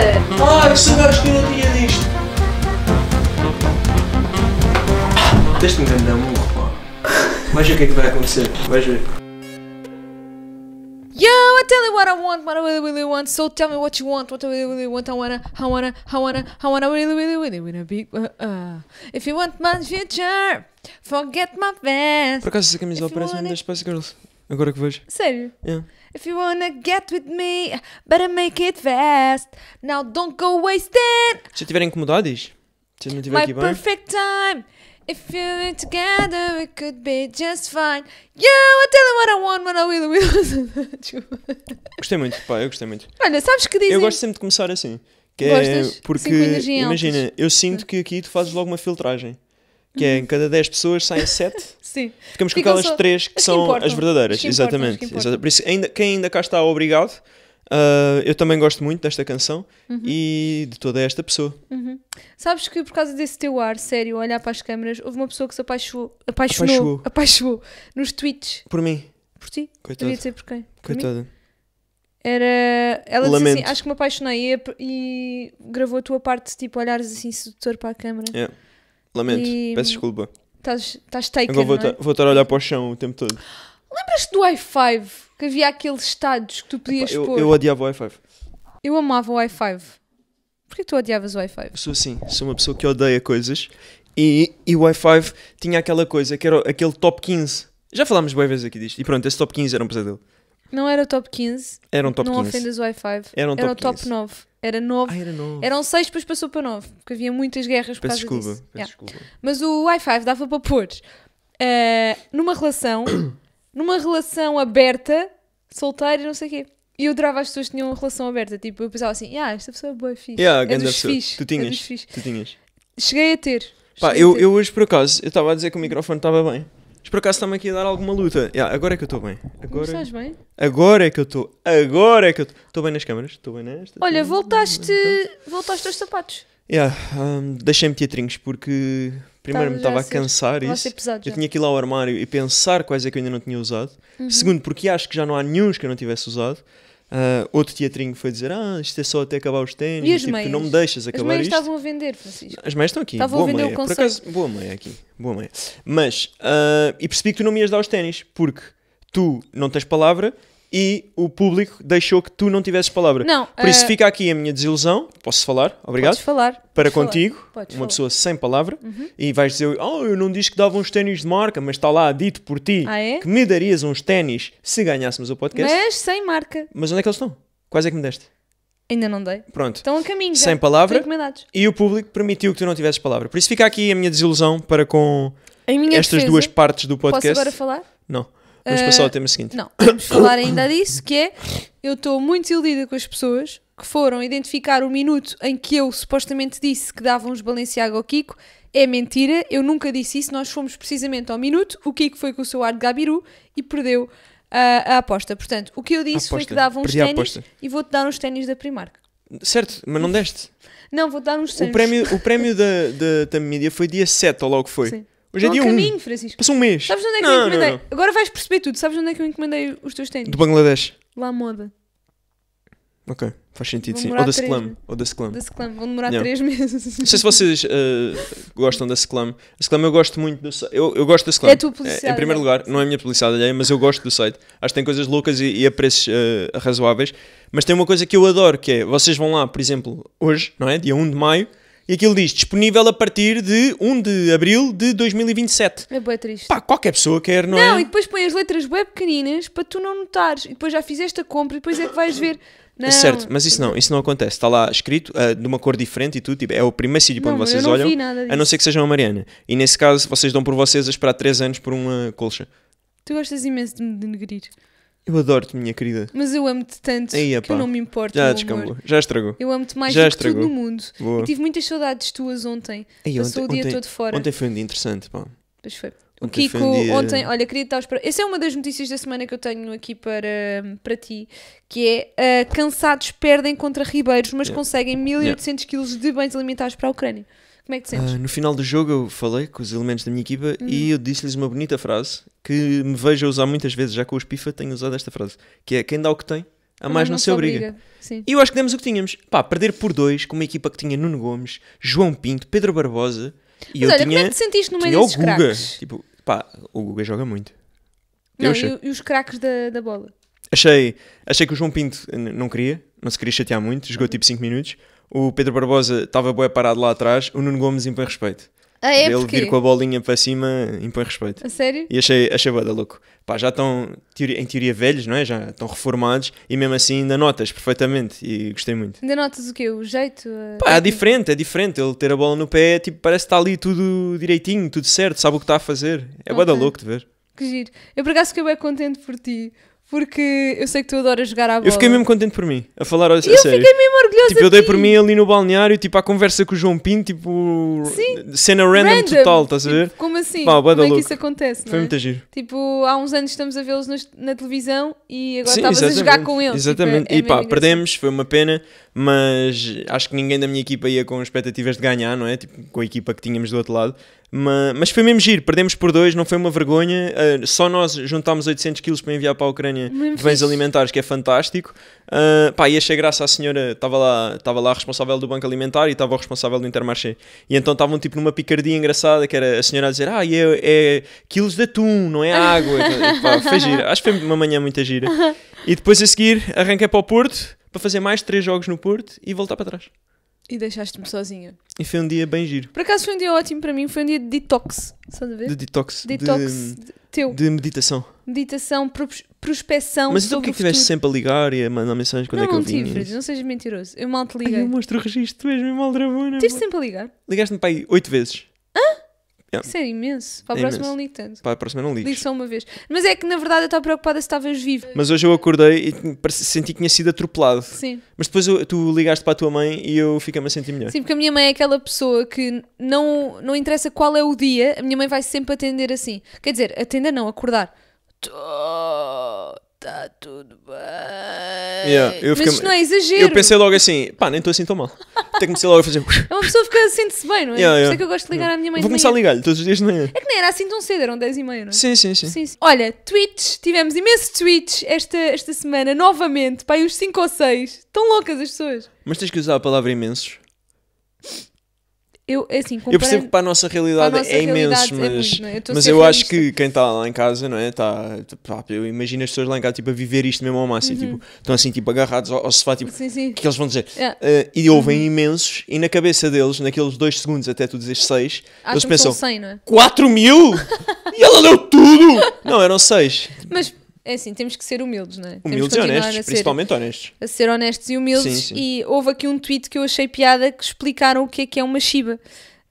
Ai, que saudades que eu não tinha disto! Deste-me grande amor, pá. Vai ver o que é que vai acontecer, vai ver. Yo, I tell you what I want, what I really, really want. So tell me what you want, what I really, really want. I wanna, I wanna, I wanna, I wanna really, really, really, wanna be. Uh, uh. If you want my future, forget my past. Por acaso essa camisola parece mesmo das Spice Girls. Agora que vejo. Sério? Yeah. If you wanna get with me, better make it fast. Now don't go wasting. Se tiverem incomodados, se não estiver My aqui bem. perfect time. If you were together, we could be just fine. Yeah, I tell you what I want, what I will, will. gostei muito, pá, eu gostei muito. Olha, sabes que dizem... Eu gosto sempre de começar assim. Que é Gostas? é porque, imagina, eu sinto que aqui tu fazes logo uma filtragem que é em cada 10 pessoas saem 7. Sim. Ficamos com Ficam aquelas 3 que, são as verdadeiras. exatamente. que Por isso, ainda, quem ainda cá está, obrigado. Uh, eu também gosto muito desta canção uhum. e de toda esta pessoa. Uhum. Sabes que por causa desse teu ar sério, olhar para as câmaras, houve uma pessoa que se apaixonou, apaixonou, apaixonou, nos tweets. Por mim. Por ti. Coitada. Devia dizer por quem? Por Coitada. Mim? Era. Ela Lamento. disse assim: Acho que me apaixonei. E, e gravou a tua parte, tipo, olhares assim sedutor para a câmara. Yeah. Lamento, e... peço desculpa. Estás, estás taken, Agora vou, não é? estar a olhar para o chão o tempo todo. Lembras-te do i5? Que havia aqueles estados que tu podias Epá, eu, pôr. Eu odiava o i5. Eu amava o i5. Porquê tu odiavas o i5? Sou assim, sou uma pessoa que odeia coisas e, e o i5 tinha aquela coisa que era aquele top 15. Já falámos boas vezes aqui disto. E pronto, esse top 15 era um pesadelo. Não era o top 15. Era um top não 15. Não ofendas o i5. Era um top, era o top 9. Era 9. Ah, era 9. Eram 6, depois passou para 9. Porque havia muitas guerras por peço desculpa, disso. Yeah. desculpa. Mas o i5 dava para pôr uh, numa relação, numa relação aberta, solteira e não sei o quê. E eu adorava as pessoas que tinham uma relação aberta. Tipo, eu pensava assim, ah, esta pessoa é boa, fixe. Yeah, é dos fixe. Tu é tinhas, é tu tinhas. Cheguei a ter. Pá, eu, eu hoje por acaso, eu estava a dizer que o microfone estava bem. Mas por acaso está-me aqui a dar alguma luta. Yeah, agora é que eu estou bem. Agora... Estás bem? Agora é que eu estou. Agora é que eu estou. Estou bem nas câmaras, estou bem nesta. Olha, voltaste. Voltaste aos sapatos. Yeah, um, deixei-me teatrinhos porque primeiro me estava a ser, cansar isso. Pesado, eu tinha tinha aqui lá o armário e pensar quais é que eu ainda não tinha usado. Uhum. Segundo, porque acho que já não há nenhum que eu não tivesse usado. Uh, outro teatrinho foi dizer: Ah, isto é só até acabar os ténis, tipo, meias? não me deixas acabar isto. As meias isto. estavam a vender, Francisco. As meias estão aqui, estavam boa a vender meia. O Por acaso, boa meia aqui, boa meia. Mas, uh, e percebi que tu não me ias dar os ténis, porque tu não tens palavra e o público deixou que tu não tivesses palavra. Não, Por uh... isso eh, fica aqui a minha desilusão. Posso falar? Obrigado. Podes falar. Para Podes contigo, falar. Podes uma falar. pessoa sem palavra, uhum. e vais dizer: Oh, eu não disse que dava uns ténis de marca, mas está lá dito por ti ah, é? que me darias uns ténis se ganhássemos o podcast. Mas sem marca. Mas onde é que eles estão? Quais é que me deste? Ainda não dei. Pronto. Estão a caminho. Já. Sem palavra. E o público permitiu que tu não tivesses palavra. Por isso fica aqui a minha desilusão para com minha estas defesa, duas partes do podcast. Posso agora falar? Não. Vamos passar ao ah, tema seguinte. Não, vamos falar ainda disso, que é, eu estou muito iludida com as pessoas que foram identificar o minuto em que eu supostamente disse que davam uns Balenciaga ao Kiko. É mentira, eu nunca disse isso, nós fomos precisamente ao minuto, o Kiko foi com o seu ar de gabiru e perdeu a, ah, a aposta. Portanto, o que eu disse foi que davam uns ténis e vou-te dar uns ténis da Primark. Certo, mas não deste. Não, vou-te dar uns ténis. O prémio, o prémio da, da, da mídia foi dia 7, ou logo foi. Sim. Hoje é dia 1. caminho, um. Francisco. Passou um mês. Sabes onde é que Não, eu encomendei? não. Agora vais perceber tudo. Sabes onde é que eu encomendei os teus tênis? Do Bangladesh. Lá à moda. Ok, faz sentido, sim. Ou da três Sclam. Ou da Sclam. Da Sclam. Vão demorar 3 meses. Não sei se vocês eh, gostam da Sclam. A Sclam eu gosto muito do site. Eu, eu gosto da Sclam. É a tua é, publicidade, Em primeiro né? lugar, não é a minha publicidade alheia, mas eu gosto do site. Acho que tem coisas loucas e, e a preços eh, razoáveis. Mas tem uma coisa que eu adoro, que é, vocês vão lá, por exemplo, hoje, não é? Dia 1 de maio, e aquilo diz disponível a partir de 1 de abril de 2027. É boa triste. Pá, qualquer pessoa quer, não, não é? Não, e depois põe as letras bem pequeninas para tu não notares. E depois já fizeste a compra e depois é que vais ver. É não. Certo, mas isso não, isso não acontece. Está lá escrito uh, de uma cor diferente e tudo. Tipo, é o primeiro sítio para onde vocês olham, a não ser que sejam a Mariana. E nesse caso, vocês dão por vocês a esperar 3 anos por uma colcha. Tu gostas imenso de me denegrir. Eu adoro-te, minha querida. Mas eu amo-te tanto que eu não me importo. Já descambou, já estragou. Eu amo-te mais já do estragou. que tudo no mundo. Boa. E tive muitas saudades tuas ontem. Aí, Passou ontem, o dia ontem, todo fora. Ontem foi um dia interessante, pá. Pois foi. O ontem Kiko, foi um dia... ontem, olha, queria dar para. Essa é uma das notícias da semana que eu tenho aqui para, para ti, que é uh, cansados perdem contra ribeiros, mas yeah. conseguem 1800 yeah. quilos de bens alimentares para a Ucrânia. Como é que te ah, sentes? Uh, no final do jogo eu falei com os elementos da minha equipa e hum. eu disse-lhes uma bonita frase que me vejo a usar muitas vezes, já com os pifa tenho usado esta frase, que é quem dá o que tem, a mais não, não se obriga. obriga. E eu acho que demos o que tínhamos. Pá, perder por dois com uma equipa que tinha Nuno Gomes, João Pinto, Pedro Barbosa e Mas eu olha, tinha, como é que te sentiste no meio o Guga. Tipo, pá, o Guga joga muito. Não, e, e, os craques da, da bola? Achei, achei que o João Pinto não queria, não se queria chatear muito, jogou uhum. tipo 5 minutos o Pedro Barbosa estava bué parado lá atrás, o Nuno Gomes impõe respeito. Ah, é Ele porque? vir com a bolinha para cima impõe respeito. A sério? E achei, achei bué da louco. Pá, já estão, em teoria, velhos, não é? Já estão reformados e mesmo assim ainda notas perfeitamente e gostei muito. Ainda notas o quê? O jeito? A... Pá, é diferente, é diferente. Ele ter a bola no pé, tipo, parece que está ali tudo direitinho, tudo certo, sabe o que está a fazer. É okay. da louco de ver. Que giro. Eu por acaso fiquei bem contente por ti, porque eu sei que tu adoras jogar à bola. Eu fiquei mesmo contente por mim, a falar a, eu sério. Eu fiquei mesmo orgulhosa Tipo, eu dei por mim ali no balneário, tipo, à conversa com o João Pinto, tipo, Sim. cena random, random, total, estás a ver? Tipo, como assim? Pá, como é que isso acontece, Foi é? muito giro. Tipo, há uns anos estamos a vê-los na televisão e agora estavas a jogar com eles. Tipo, é- exatamente, tipo, é, e pá, perdemos, foi uma pena, mas acho que ninguém da minha equipa ia com expectativas de ganhar, não é? Tipo, com a equipa que tínhamos do outro lado. Mas, mas foi mesmo giro, perdemos por dois, não foi uma vergonha. Uh, só nós juntámos 800 quilos para enviar para a Ucrânia de bens alimentares, que é fantástico. Uh, pá, e achei graça à senhora, estava lá, estava lá a responsável do Banco Alimentar e estava o responsável do Intermarché. E então estavam tipo numa picardia engraçada, que era a senhora a dizer: Ah, é, é quilos de atum, não é água. e, pá, foi giro, acho que foi uma manhã muito gira. E depois a seguir arranquei para o Porto para fazer mais três jogos no Porto e voltar para trás. E deixaste-me sozinha. E foi um dia bem giro. Por acaso foi um dia ótimo para mim, foi um dia de detox, estás a ver? De detox. Detox de, de, teu. De meditação. Meditação, prospeção Mas então porquê que é estiveste sempre a ligar e a mandar mensagens quando é não, é que eu vinha? Não, tive, não sejas mentiroso. Eu mal te liguei. Ai, eu mostro o registro, tu és mesmo aldrabona. Estive sempre a ligar. Ligaste-me para aí oito vezes. Hã? Yeah. Isso é imenso. Para a é próxima imenso. não ligo tanto. Para a próxima não ligo. Ligo só uma vez. Mas é que na verdade eu estava preocupada se estavas vivo. Mas hoje eu acordei e senti que tinha sido atropelado. Sim. Mas depois eu, tu ligaste para a tua mãe e eu fiquei-me a sentir melhor. Sim, porque a minha mãe é aquela pessoa que não, não interessa qual é o dia, a minha mãe vai sempre atender assim. Quer dizer, atender não, acordar. Está tudo bem. Yeah, Mas fiquei... não é exagero. Eu pensei logo assim, pá, nem estou assim tão mal que começar logo a fazer. É uma pessoa que sente-se assim bem, não é? Yeah, yeah. Por isso é que eu gosto de ligar yeah. à minha mãe. Vou começar a ligar-lhe todos os dias de manhã. É que nem era assim tão cedo, eram 10 e meia, não é? Sim, sim, sim. sim, sim. Olha, tweets, tivemos imensos tweets esta, esta semana, novamente, pá, uns 5 ou 6. Tão loucas as pessoas. Mas tens que usar a palavra imensos. Eu, é assim, eu percebo que para a nossa realidade a nossa é imenso, é mas, é muito, eu mas eu acho que quem está lá em casa, não é? Tá, tá, eu imagino as pessoas lá em casa tipo, a viver isto mesmo ao máximo, uhum. tipo, estão assim tipo, agarrados ao, ao sofá, tipo, sim, sim. É que eles vão dizer? Yeah. Uh, e ouvem uhum. imensos, e na cabeça deles, naqueles dois segundos até tu dizes seis, ah, eles tipo, pensam: 100, é? 4 mil? e ela leu tudo! não, eram seis. Mas é assim, temos que ser humildes, não é? Humildes e honestos, ser, principalmente honestos. A ser honestos e humildes. Sim, sim. E houve aqui um tweet que eu achei piada que explicaram o que é que é uma Shiba.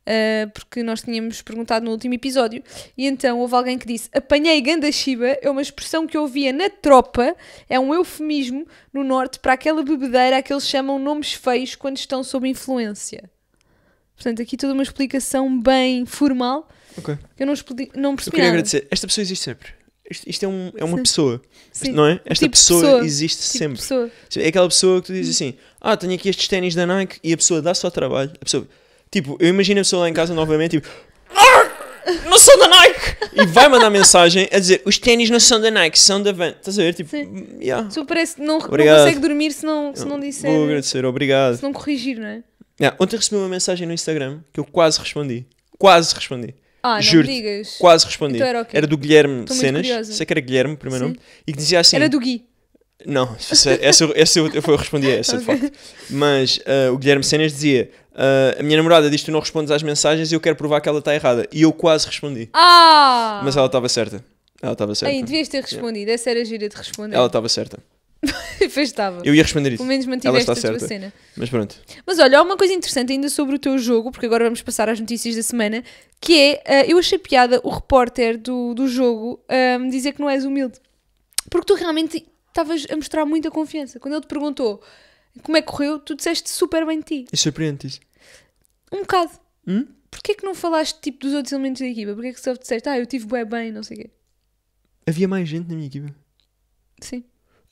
Uh, porque nós tínhamos perguntado no último episódio, e então houve alguém que disse: Apanhei ganda Shiba, é uma expressão que eu ouvia na tropa, é um eufemismo no norte para aquela bebedeira a que eles chamam nomes feios quando estão sob influência. Portanto, aqui toda uma explicação bem formal. Okay. Eu não, não percebi. Eu queria nada. agradecer. Esta pessoa existe sempre. Isto, isto é, um, é uma é. pessoa, não é? Esta tipo pessoa, pessoa, existe tipo sempre. Pessoa. É aquela pessoa que tu dizes hum. assim: Ah, tenho aqui estes ténis da Nike e a pessoa dá-se ao trabalho. A pessoa, tipo, eu imagino a pessoa lá em casa novamente, tipo, ah, não são da Nike! E vai mandar mensagem a dizer: os ténis não são da Nike, são da Van. Estás a ver? Tipo, Sim. Hum, yeah. Tu parece não, não, consegue dormir se não, se não disser. Vou agradecer, obrigado. Se não corrigir, não é? Yeah. Ontem recebi uma mensagem no Instagram que eu quase respondi. Quase respondi. Ah, Juro, quase respondi. Então era, okay. era, do Guilherme Estou Cenas, sei que era Guilherme, primeiro Sim. nome, e que dizia assim. Era do Gui. Não, essa, essa, essa eu, eu respondi a essa, okay. de facto. Mas uh, o Guilherme Cenas dizia: uh, A minha namorada diz que tu não respondes às mensagens e eu quero provar que ela está errada. E eu quase respondi. Ah! Mas ela estava certa. Ela estava certa. Aí, devias ter respondido, yeah. essa era a gira de responder. Ela estava certa. Fez estava. Eu ia responder isso. Pelo menos Ela mantiveste está a tua certa. cena. Mas pronto. Mas olha, há uma coisa interessante ainda sobre o teu jogo, porque agora vamos passar às notícias da semana, que é, eh, eu achei piada o repórter do, do jogo ah, dizer que não és humilde. Porque tu realmente estavas a mostrar muita confiança. Quando ele te perguntou como é que correu, tu disseste super bem de ti. E surpreende isso. Um bocado. Hum? Porquê que não falaste tipo dos outros elementos da equipa? Porquê que só disseste, ah, eu tive bem, não sei o quê? Havia mais gente na minha equipa. Sim.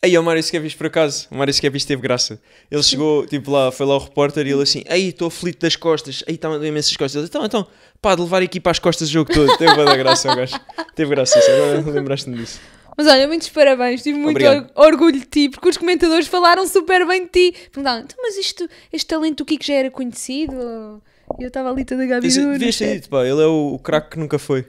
Aí o Mário Skevish, por acaso, o Mário Skevish teve graça. Ele chegou, tipo lá, foi lá o repórter e ele assim: Aí, estou aflito das costas, aí está-me a imensas costas. Ele, então, então, pá, de levar aqui para as costas o jogo todo. Teve da graça, eu gajo. Teve graça isso, agora lembraste-me disso. Mas olha, muitos parabéns, tive muito Obrigado. orgulho de ti, porque os comentadores falaram super bem de ti. Perguntaram: então, mas isto, este talento do Kiko já era conhecido? eu estava ali toda a Gabi Devias ter dito, pá, ele é o, o craque que nunca foi.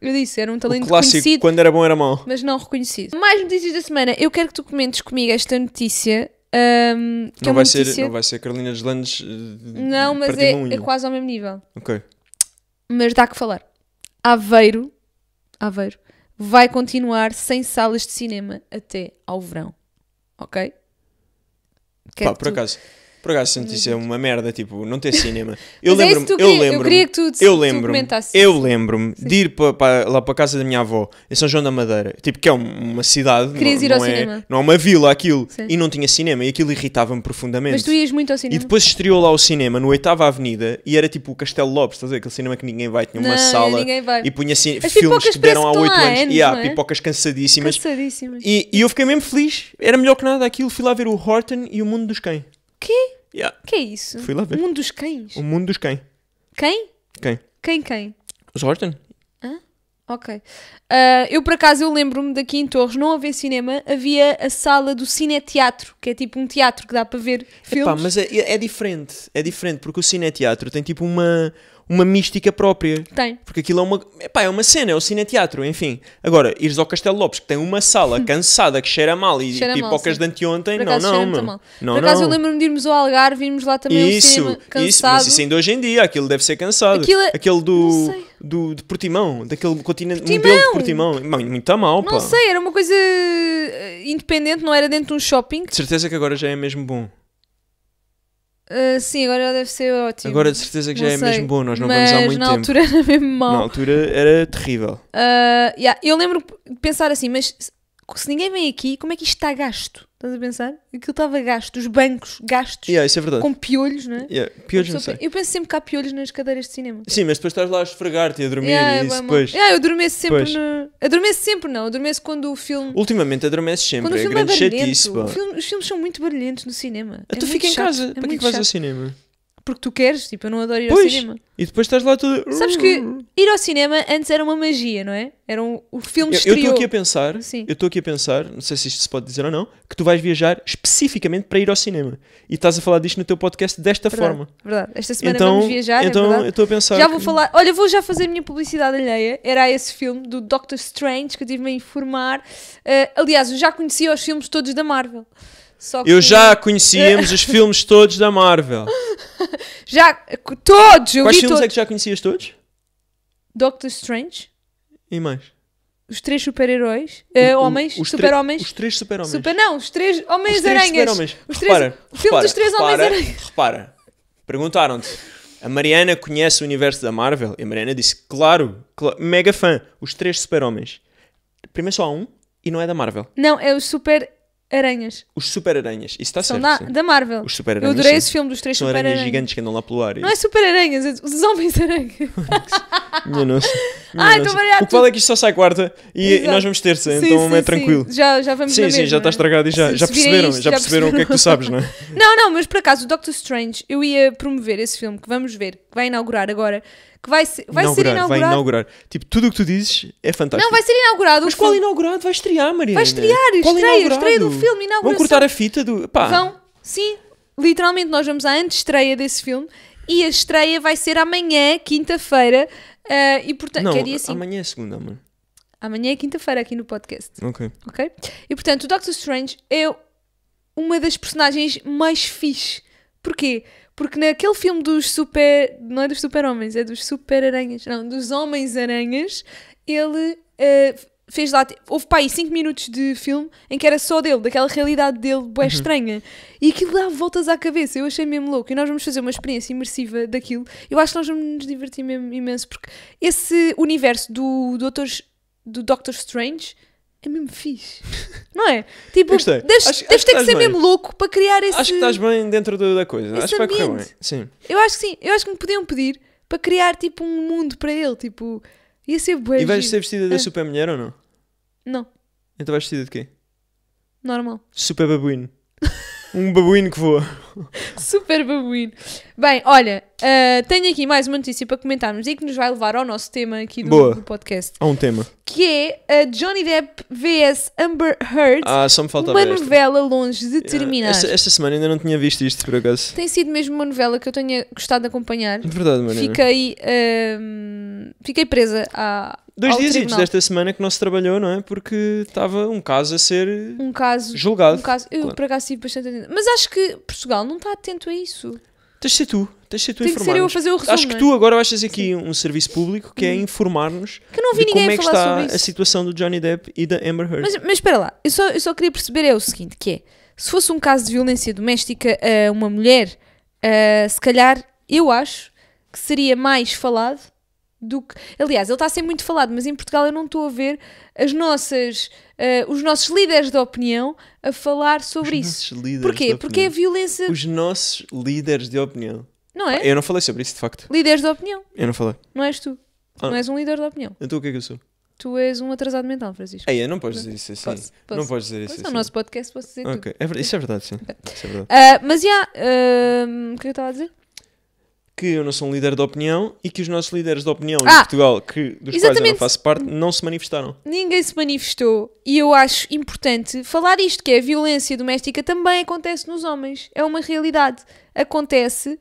Eu disse, era um talento o clássico, conhecido. quando era bom era mau. Mas não reconhecido. Mais notícias da semana. Eu quero que tu comentes comigo esta notícia. Um, é não, é vai notícia... Ser, não vai ser Carolina de Landes. Eh, não, mas é, é, quase ao mesmo nível. Ok. Mas dá que falar. Aveiro, Aveiro vai continuar sem salas de cinema até ao verão. Ok? Quero Pá, por tu... acaso. Por acaso isso é uma merda, tipo, não ter cinema. É eu lembro-me, é eu lembro-me, eu lembro-me, eu lembro-me de ir lá para a casa da minha avó, em São João da Madeira, tipo, que é uma cidade, Querias não, ao é, cinema. não é uma vila aquilo, Sim. e não tinha cinema, e aquilo irritava-me profundamente. Mas tu ias muito ao cinema. E depois estreou lá o cinema, no 8 Avenida, e era tipo o Castelo Lopes, estás a ver, aquele cinema que ninguém vai, tinha uma não, sala, e punha assim, filmes que deram há 8 anos, anos, e há é? pipocas cansadíssimas. cansadíssimas. E, e eu fiquei mesmo feliz, era melhor que nada aquilo, fui lá ver o Horton e o Mundo dos Cães. Quê? Yeah. Que é isso? Fui lá ver. O mundo dos cães? O mundo dos cães. Quem? Quem? Quem, quem? Os Horton. Hã? Ok. Uh, eu, por acaso, eu lembro-me daqui em Torres, não havia cinema, havia a sala do cineteatro, que é tipo um teatro que dá para ver filmes. Epá, mas é, é diferente. É diferente, porque o cineteatro tem tipo uma uma mística própria. Tem. Porque aquilo é uma, epá, é uma cena, é o cineteatro, enfim. Agora, ires ao Castelo Lopes, que tem uma sala cansada que cheira mal e cheira tipo ocas de anteontem, não, não, mano. Mal. Não, Por acaso não. eu lembro-me de irmos ao Algarve, vimos lá também isso, um cansado. Isso, mas isso ainda hoje em dia, aquilo deve ser cansado. Aquilo, é... aquele do, do de Portimão, daquele continente, Portimão. modelo de Portimão. Muito a mal, pá. Não sei, era uma coisa eh, independente, não era dentro de um shopping. De certeza que agora já é mesmo bom. Ah, sim, agora deve ser ótimo. Agora de certeza que não já sei. é mesmo bom, nós não Mas vamos há muito na tempo. na altura era mesmo mau. Na altura era terrível. Uh, yeah, eu lembro de pensar assim, mas se ninguém vem aqui, como é que isto está gasto? Estás a pensar? Aquilo estava gasto, os bancos gastos yeah, isso é verdade. com piolhos, não é? Yeah, piolhos não sei. Eu penso sempre que há piolhos nas cadeiras de cinema. Sim, mas depois estás lá a esfregar-te e a dormir yeah, e é isso depois. Yeah, eu adormeço sempre. No... Adormeço sempre, não. Adormeço quando o filme. Ultimamente adormeço sempre. Quando o é filme é grande é chatice. Filme, os filmes são muito barulhentos no cinema. Ah, é tu fica em casa. É Para que, é que vais ao cinema? porque tu queres, tipo, eu não adoro ir pois. ao cinema. E depois estás lá tudo Sabes que uh". ir ao cinema antes era uma magia, não é? Era um, o filme Eu estou aqui a pensar, Sim. eu estou aqui a pensar, não sei se isto se pode dizer ou não, que tu vais viajar especificamente para ir ao cinema. E estás a falar disto no teu podcast desta verdade, forma. Verdade, esta semana então, vamos viajar. É então é eu estou a pensar. Já que... vou falar, olha, vou já fazer a minha publicidade alheia. Era esse filme do Doctor Strange que eu tive-me a informar. Uh, aliás, eu já conhecia os filmes todos da Marvel. Que... Eu já conhecíamos os filmes todos da Marvel. Já, todos, eu Quais vi filmes é que já conhecias todos? Doctor Strange. E mais? Os três super-heróis, uh, homens, super-homens. Os três super-homens. Super, não, os três homens-aranhas. Os três Os três, repara, o filme repara, dos três homens-aranhas. Repara, perguntaram-te, a Mariana conhece o universo da Marvel? E a Mariana disse, claro, claro mega fã, os três super-homens. Primeiro só há um e não é da Marvel. Não, é o super aranhas. Os super-aranhas, isso está São certo. Da, da Marvel. Os super-aranhas. Eu adorei sim. esse filme dos três super-aranhas. São super aranhas gigantes que andam lá pelo ar. E... Não é super-aranhas, é os tipo homens-aranhas. minha nossa. Minha Ai, estou Variado, o que vale é que isto só sai quarta e nós vamos terça, sim, então sim, é tranquilo. Já, já vamos Sim, sim, já está estragado e já, já perceberam, isto, já, perceberam, já perceberam o que é que tu sabes, não é? Não, não, mas por acaso, o Doctor Strange, eu ia promover esse filme que vamos ver, que vai inaugurar agora que vai, ser vai inaugurar, ser inaugurado. Vai inaugurar. Tipo, tudo o que tu dizes é fantástico. Não, vai ser inaugurado. Mas qual é inaugurado? Vai estrear, Maria. Vai estrear, qual é estreia, inaugurado? estreia do filme, inauguração. Vão cortar a fita do. Pá. Vão, sim. Literalmente, nós vamos à antestreia desse filme e a estreia vai ser amanhã, quinta-feira. Uh, e portanto, Não, queria, é assim, amanhã é segunda, amor. Amanhã é quinta-feira aqui no podcast. Ok. Ok? E portanto, o Doctor Strange é uma das personagens mais fixe. Porquê? Porque naquele filme dos super. Não é dos super-homens, é dos super-aranhas. Não, dos homens-aranhas, ele uh, fez lá. Houve pá, aí 5 minutos de filme em que era só dele, daquela realidade dele boé uhum. estranha. E aquilo dá voltas à cabeça. Eu achei mesmo louco. E nós vamos fazer uma experiência imersiva daquilo. Eu acho que nós vamos nos divertir mesmo imenso, porque esse universo do Doutor, do Doctor Strange é mesmo fixe. Não é? Tipo, Gostei. É, deves, acho, deves acho ter que, que ser bem. mesmo louco para criar esse. Acho que estás bem dentro do, da coisa. Acho que vai correr bem. Sim. Eu acho que sim. Eu acho que me podiam pedir para criar tipo um mundo para ele. Tipo, ia ser bem. E vais ser vestida de da ah. Supermulher ou não? Não. Então vais vestida de quê? Normal. Super babuíno. Um babuíno que voa. Super babuíno. Bem, olha, uh, tenho aqui mais uma notícia para comentarmos e que nos vai levar ao nosso tema aqui do, Boa. do podcast. Há um tema. Que é eh, Johnny Depp vs Amber Heard. Ah, só me falta Uma novela longe de eh, terminar. Esta, esta, semana ainda não tinha visto isto, por acaso. Tem sido mesmo uma novela que eu tenha gostado de acompanhar. De verdade, Marina. Fiquei, uh, fiquei presa à, Dois dias antes desta semana que não se trabalhou, não é? Porque estava um caso a ser um caso, julgado. Um caso, eu claro. por acaso estive bastante atento. Mas acho que Portugal não está atento a isso. Tens de ser tu. Tens de ser tu Tem informar. Que ser eu a fazer o resumo, acho que é? tu agora vais fazer aqui Sim. um serviço público que é uhum. informar-nos de como é que está a situação do Johnny Depp e da Amber Heard. Mas, mas espera lá, eu só, eu só queria perceber é o seguinte, que é, se fosse um caso de violência doméstica a uma mulher, ah, se calhar eu acho que seria mais falado do que. Aliás, ele está a ser muito falado, mas em Portugal eu não estou a ver as nossas, uh, os nossos líderes da opinião a falar sobre os isso. Nossos líderes Porquê? Porque a é violência. Os nossos líderes de opinião. Não é? Eu não falei sobre isso, de facto. Líderes da opinião. Eu não falei. Não és tu. Ah. Não és um líder da opinião. Então o que é que eu sou? Tu és um atrasado mental, Francisco. Ei, não podes dizer isso assim. Posso, posso. Não podes dizer isso posso, É o assim. nosso podcast posso dizer okay. tudo. É, isso é verdade, sim. Okay. Isso é verdade. Uh, mas já, yeah, uh, que eu estava a dizer? que eu não sou um líder de opinião e que os nossos líderes de opinião ah, em Portugal, que, dos quais eu não faço parte, não se manifestaram. Ninguém se manifestou e eu acho importante falar isto, que é a violência doméstica também acontece nos homens. É uma realidade. Acontece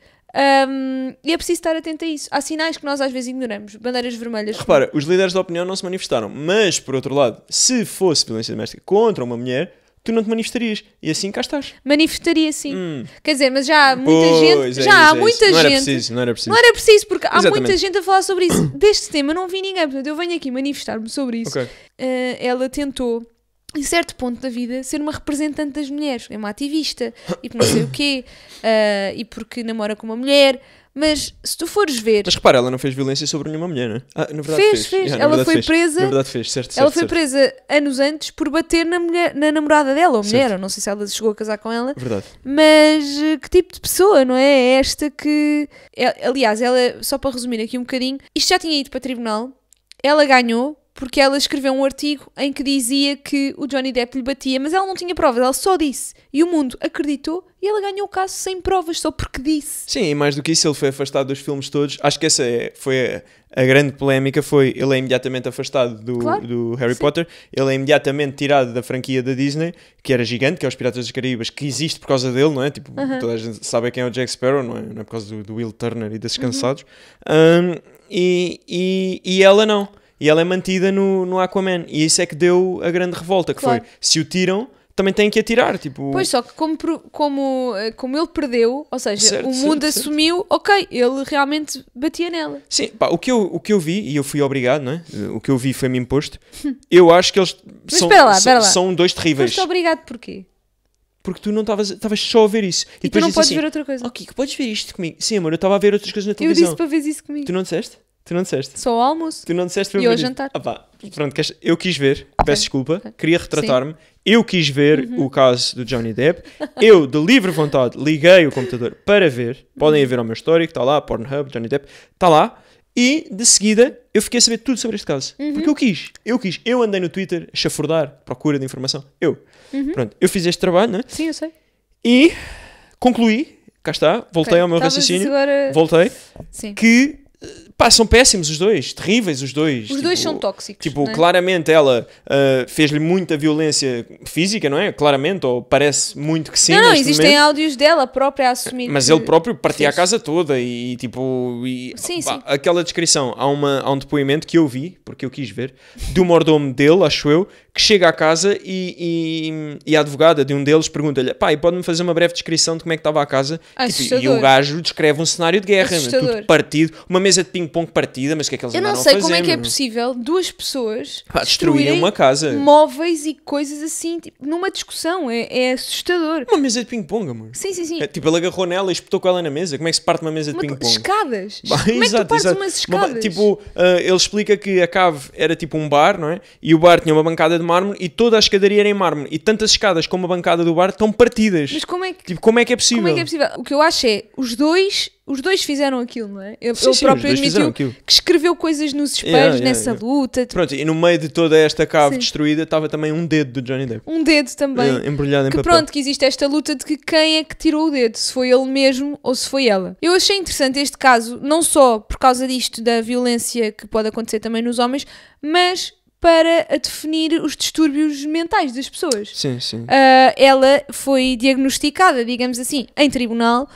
um, e é preciso estar atento a isso. Há sinais que nós às vezes ignoramos, bandeiras vermelhas. Repara, os líderes de opinião não se manifestaram, mas por outro lado, se fosse violência doméstica contra uma mulher tu não te manifestarias. E assim cá estás. Manifestaria sim. Hum. Quer dizer, mas já há muita pois, gente. É já isso, há é muita isso. gente. Não era preciso, não era preciso. Não era preciso, porque Exatamente. há muita gente a falar sobre isso. Deste tema não vi ninguém, portanto eu venho aqui manifestar-me sobre isso. Okay. Uh, ela tentou em certo ponto da vida, ser uma representante das mulheres. É uma ativista, e por não sei o quê, uh, e porque namora com uma mulher, mas se tu fores ver. Mas repara, ela não fez violência sobre nenhuma mulher, não é? Ah, na verdade fez. Fez, fez. Yeah, ela foi fez. presa. Na verdade fez, certo, certo Ela foi certo. presa anos antes por bater na, mulher, na namorada dela, ou mulher, ou não sei se ela chegou a casar com ela. Verdade. Mas eh, que tipo de pessoa, não é? É esta que. É, aliás, ela, só para resumir aqui um bocadinho, isto já tinha ido para tribunal, ela ganhou porque ela escreveu um artigo em que dizia que o Johnny Depp lhe batia, mas ela não tinha provas, ela só disse. E o mundo acreditou e ela ganhou o caso sem provas, só porque disse. Sim, e mais do que isso, ele foi afastado dos filmes todos. Acho que essa é, foi a, a, grande polémica, foi ele é imediatamente afastado do, claro, do Harry sim. Potter, ele é imediatamente tirado da franquia da Disney, que era gigante, que é os Piratas dos Caraíbas, que existe por causa dele, não é? Tipo, uh -huh. toda a gente sabe quem é o Jack Sparrow, não é? Não é por causa do, do Will Turner e desses uhum. cansados. Uh -huh. um, e, e, e ela não e ela é mantida no, no Aquaman. E isso é que deu a grande revolta, que claro. foi, se o tiram, também têm que atirar, tipo... Pois, só que como, como, eh, como ele perdeu, ou seja, certo, o mundo certo, assumiu, certo. ok, ele realmente batia nela. Sim, pá, o que, eu, o que eu vi, e eu fui obrigado, não é? Eh, o que eu vi foi-me imposto, eu acho que eles Mas são, lá, são, são dois terríveis. Mas obrigado porquê? porque tu não estavas só a ver isso. E, e tu não podes assim, ver outra coisa. Ok, que podes ver isto comigo. Sim, amor, eu estava a ver outras coisas na televisão. Eu disse para ver isso comigo. Tu não disseste? Tu não disseste. Só ao almoço. Tu não disseste para E ao jantar. Ah, pá. Pronto, eu quis ver, okay. peço desculpa, okay. queria retratar-me. Eu quis ver uhum. o caso do Johnny Depp. eu, de livre vontade, liguei o computador para ver. Podem uhum. ver o meu histórico, está lá, Pornhub, Johnny Depp, está lá. E de seguida eu fiquei a saber tudo sobre este caso. Uhum. Porque eu quis. Eu quis. Eu andei no Twitter a chafurdar, procura de informação. Eu. Uhum. Pronto, eu fiz este trabalho, não é? Sim, eu sei. E concluí, cá está, voltei okay. ao meu Talvez raciocínio. Agora... Voltei. Sim. Que Pá, são péssimos os dois, terríveis os dois. Os tipo, dois são tipo, tóxicos. Tipo, é? claramente ela uh, fez-lhe muita violência física, não é? Claramente, ou parece muito que sim. Não, não existem momento. áudios dela própria a assumir. Mas ele próprio partia fez. a casa toda e tipo. E, sim, pá, sim. Aquela descrição, há, uma, há um depoimento que eu vi, porque eu quis ver, do mordomo dele, acho eu, que chega à casa e, e, e a advogada de um deles pergunta-lhe: pá, e pode-me fazer uma breve descrição de como é que estava a casa? Tipo, e o gajo descreve um cenário de guerra, né? tudo partido, uma mesa de ping um ponto de partida, mas que é que eles Eu não sei como é que é possível duas pessoas Pá, destruírem uma casa. Móveis e coisas assim, tipo, numa discussão. É, é assustador. Uma mesa de ping-pong, amor. Sim, sim, sim. É, tipo, ele agarrou nela e espetou com ela na mesa. Como é que se parte uma mesa de ping-pong? Escadas. Bah, como exato, é que tu exato. umas escadas? Uma, tipo, uh, ele explica que a cave era tipo um bar, não é? E o bar tinha uma bancada de mármore e toda a escadaria era em mármore. E tantas escadas como a bancada do bar estão partidas. Mas como é que, tipo, como é, que é possível? Como é que é possível? O que eu acho é, os dois os dois fizeram aquilo, não é? Ele, sim, ele sim, próprio admitiu que escreveu coisas nos espelhos yeah, nessa yeah, luta. Tipo pronto, e no meio de toda esta cave sim. destruída estava também um dedo do Johnny Depp. Um dedo também. Uh, embrulhado em papel. Pronto, que existe esta luta de que quem é que tirou o dedo, se foi ele mesmo ou se foi ela. Eu achei interessante este caso, não só por causa disto da violência que pode acontecer também nos homens, mas para definir os distúrbios mentais das pessoas. Sim, sim. Uh, ela foi diagnosticada, digamos assim, em tribunal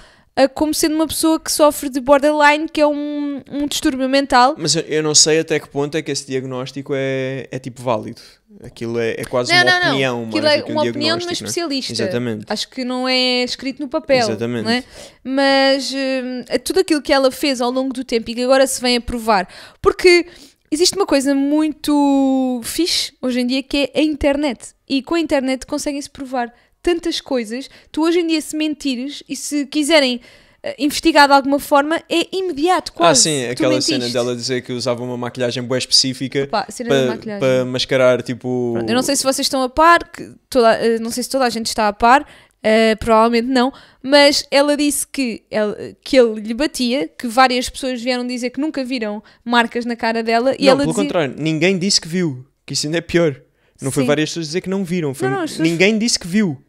como sendo uma pessoa que sofre de borderline, que é um, um distúrbio mental. Mas eu não sei até que ponto é que esse diagnóstico é, é tipo válido. Aquilo é, é quase não, uma não, opinião. Não. Aquilo é uma um opinião de uma é? especialista. Exatamente. Acho que não é escrito no papel. Exatamente. É? Mas uh, tudo aquilo que ela fez ao longo do tempo e que agora se vem a provar. Porque existe uma coisa muito fixe hoje em dia que é a internet. E com a internet conseguem-se provar tantas coisas. Tu hoje em dia, se mentires e se quiserem uh, investigar de alguma forma, é imediato, quase. Ah, sim, aquela cena dela dizer que usava uma maquilhagem boa específica para, mascarar, tipo. Pronto, eu não sei se vocês estão a par, que toda, uh, não sei se toda a gente está a par. Uh, provavelmente não, mas ela disse que, ela, que ele lhe batia, que várias pessoas vieram dizer que nunca viram marcas na cara dela. E não, ela pelo dizia... contrário, ninguém disse que viu, que isso ainda é pior. Não Sim. foi várias pessoas dizer que não viram. Foi... Não, não, ninguém disse que viu.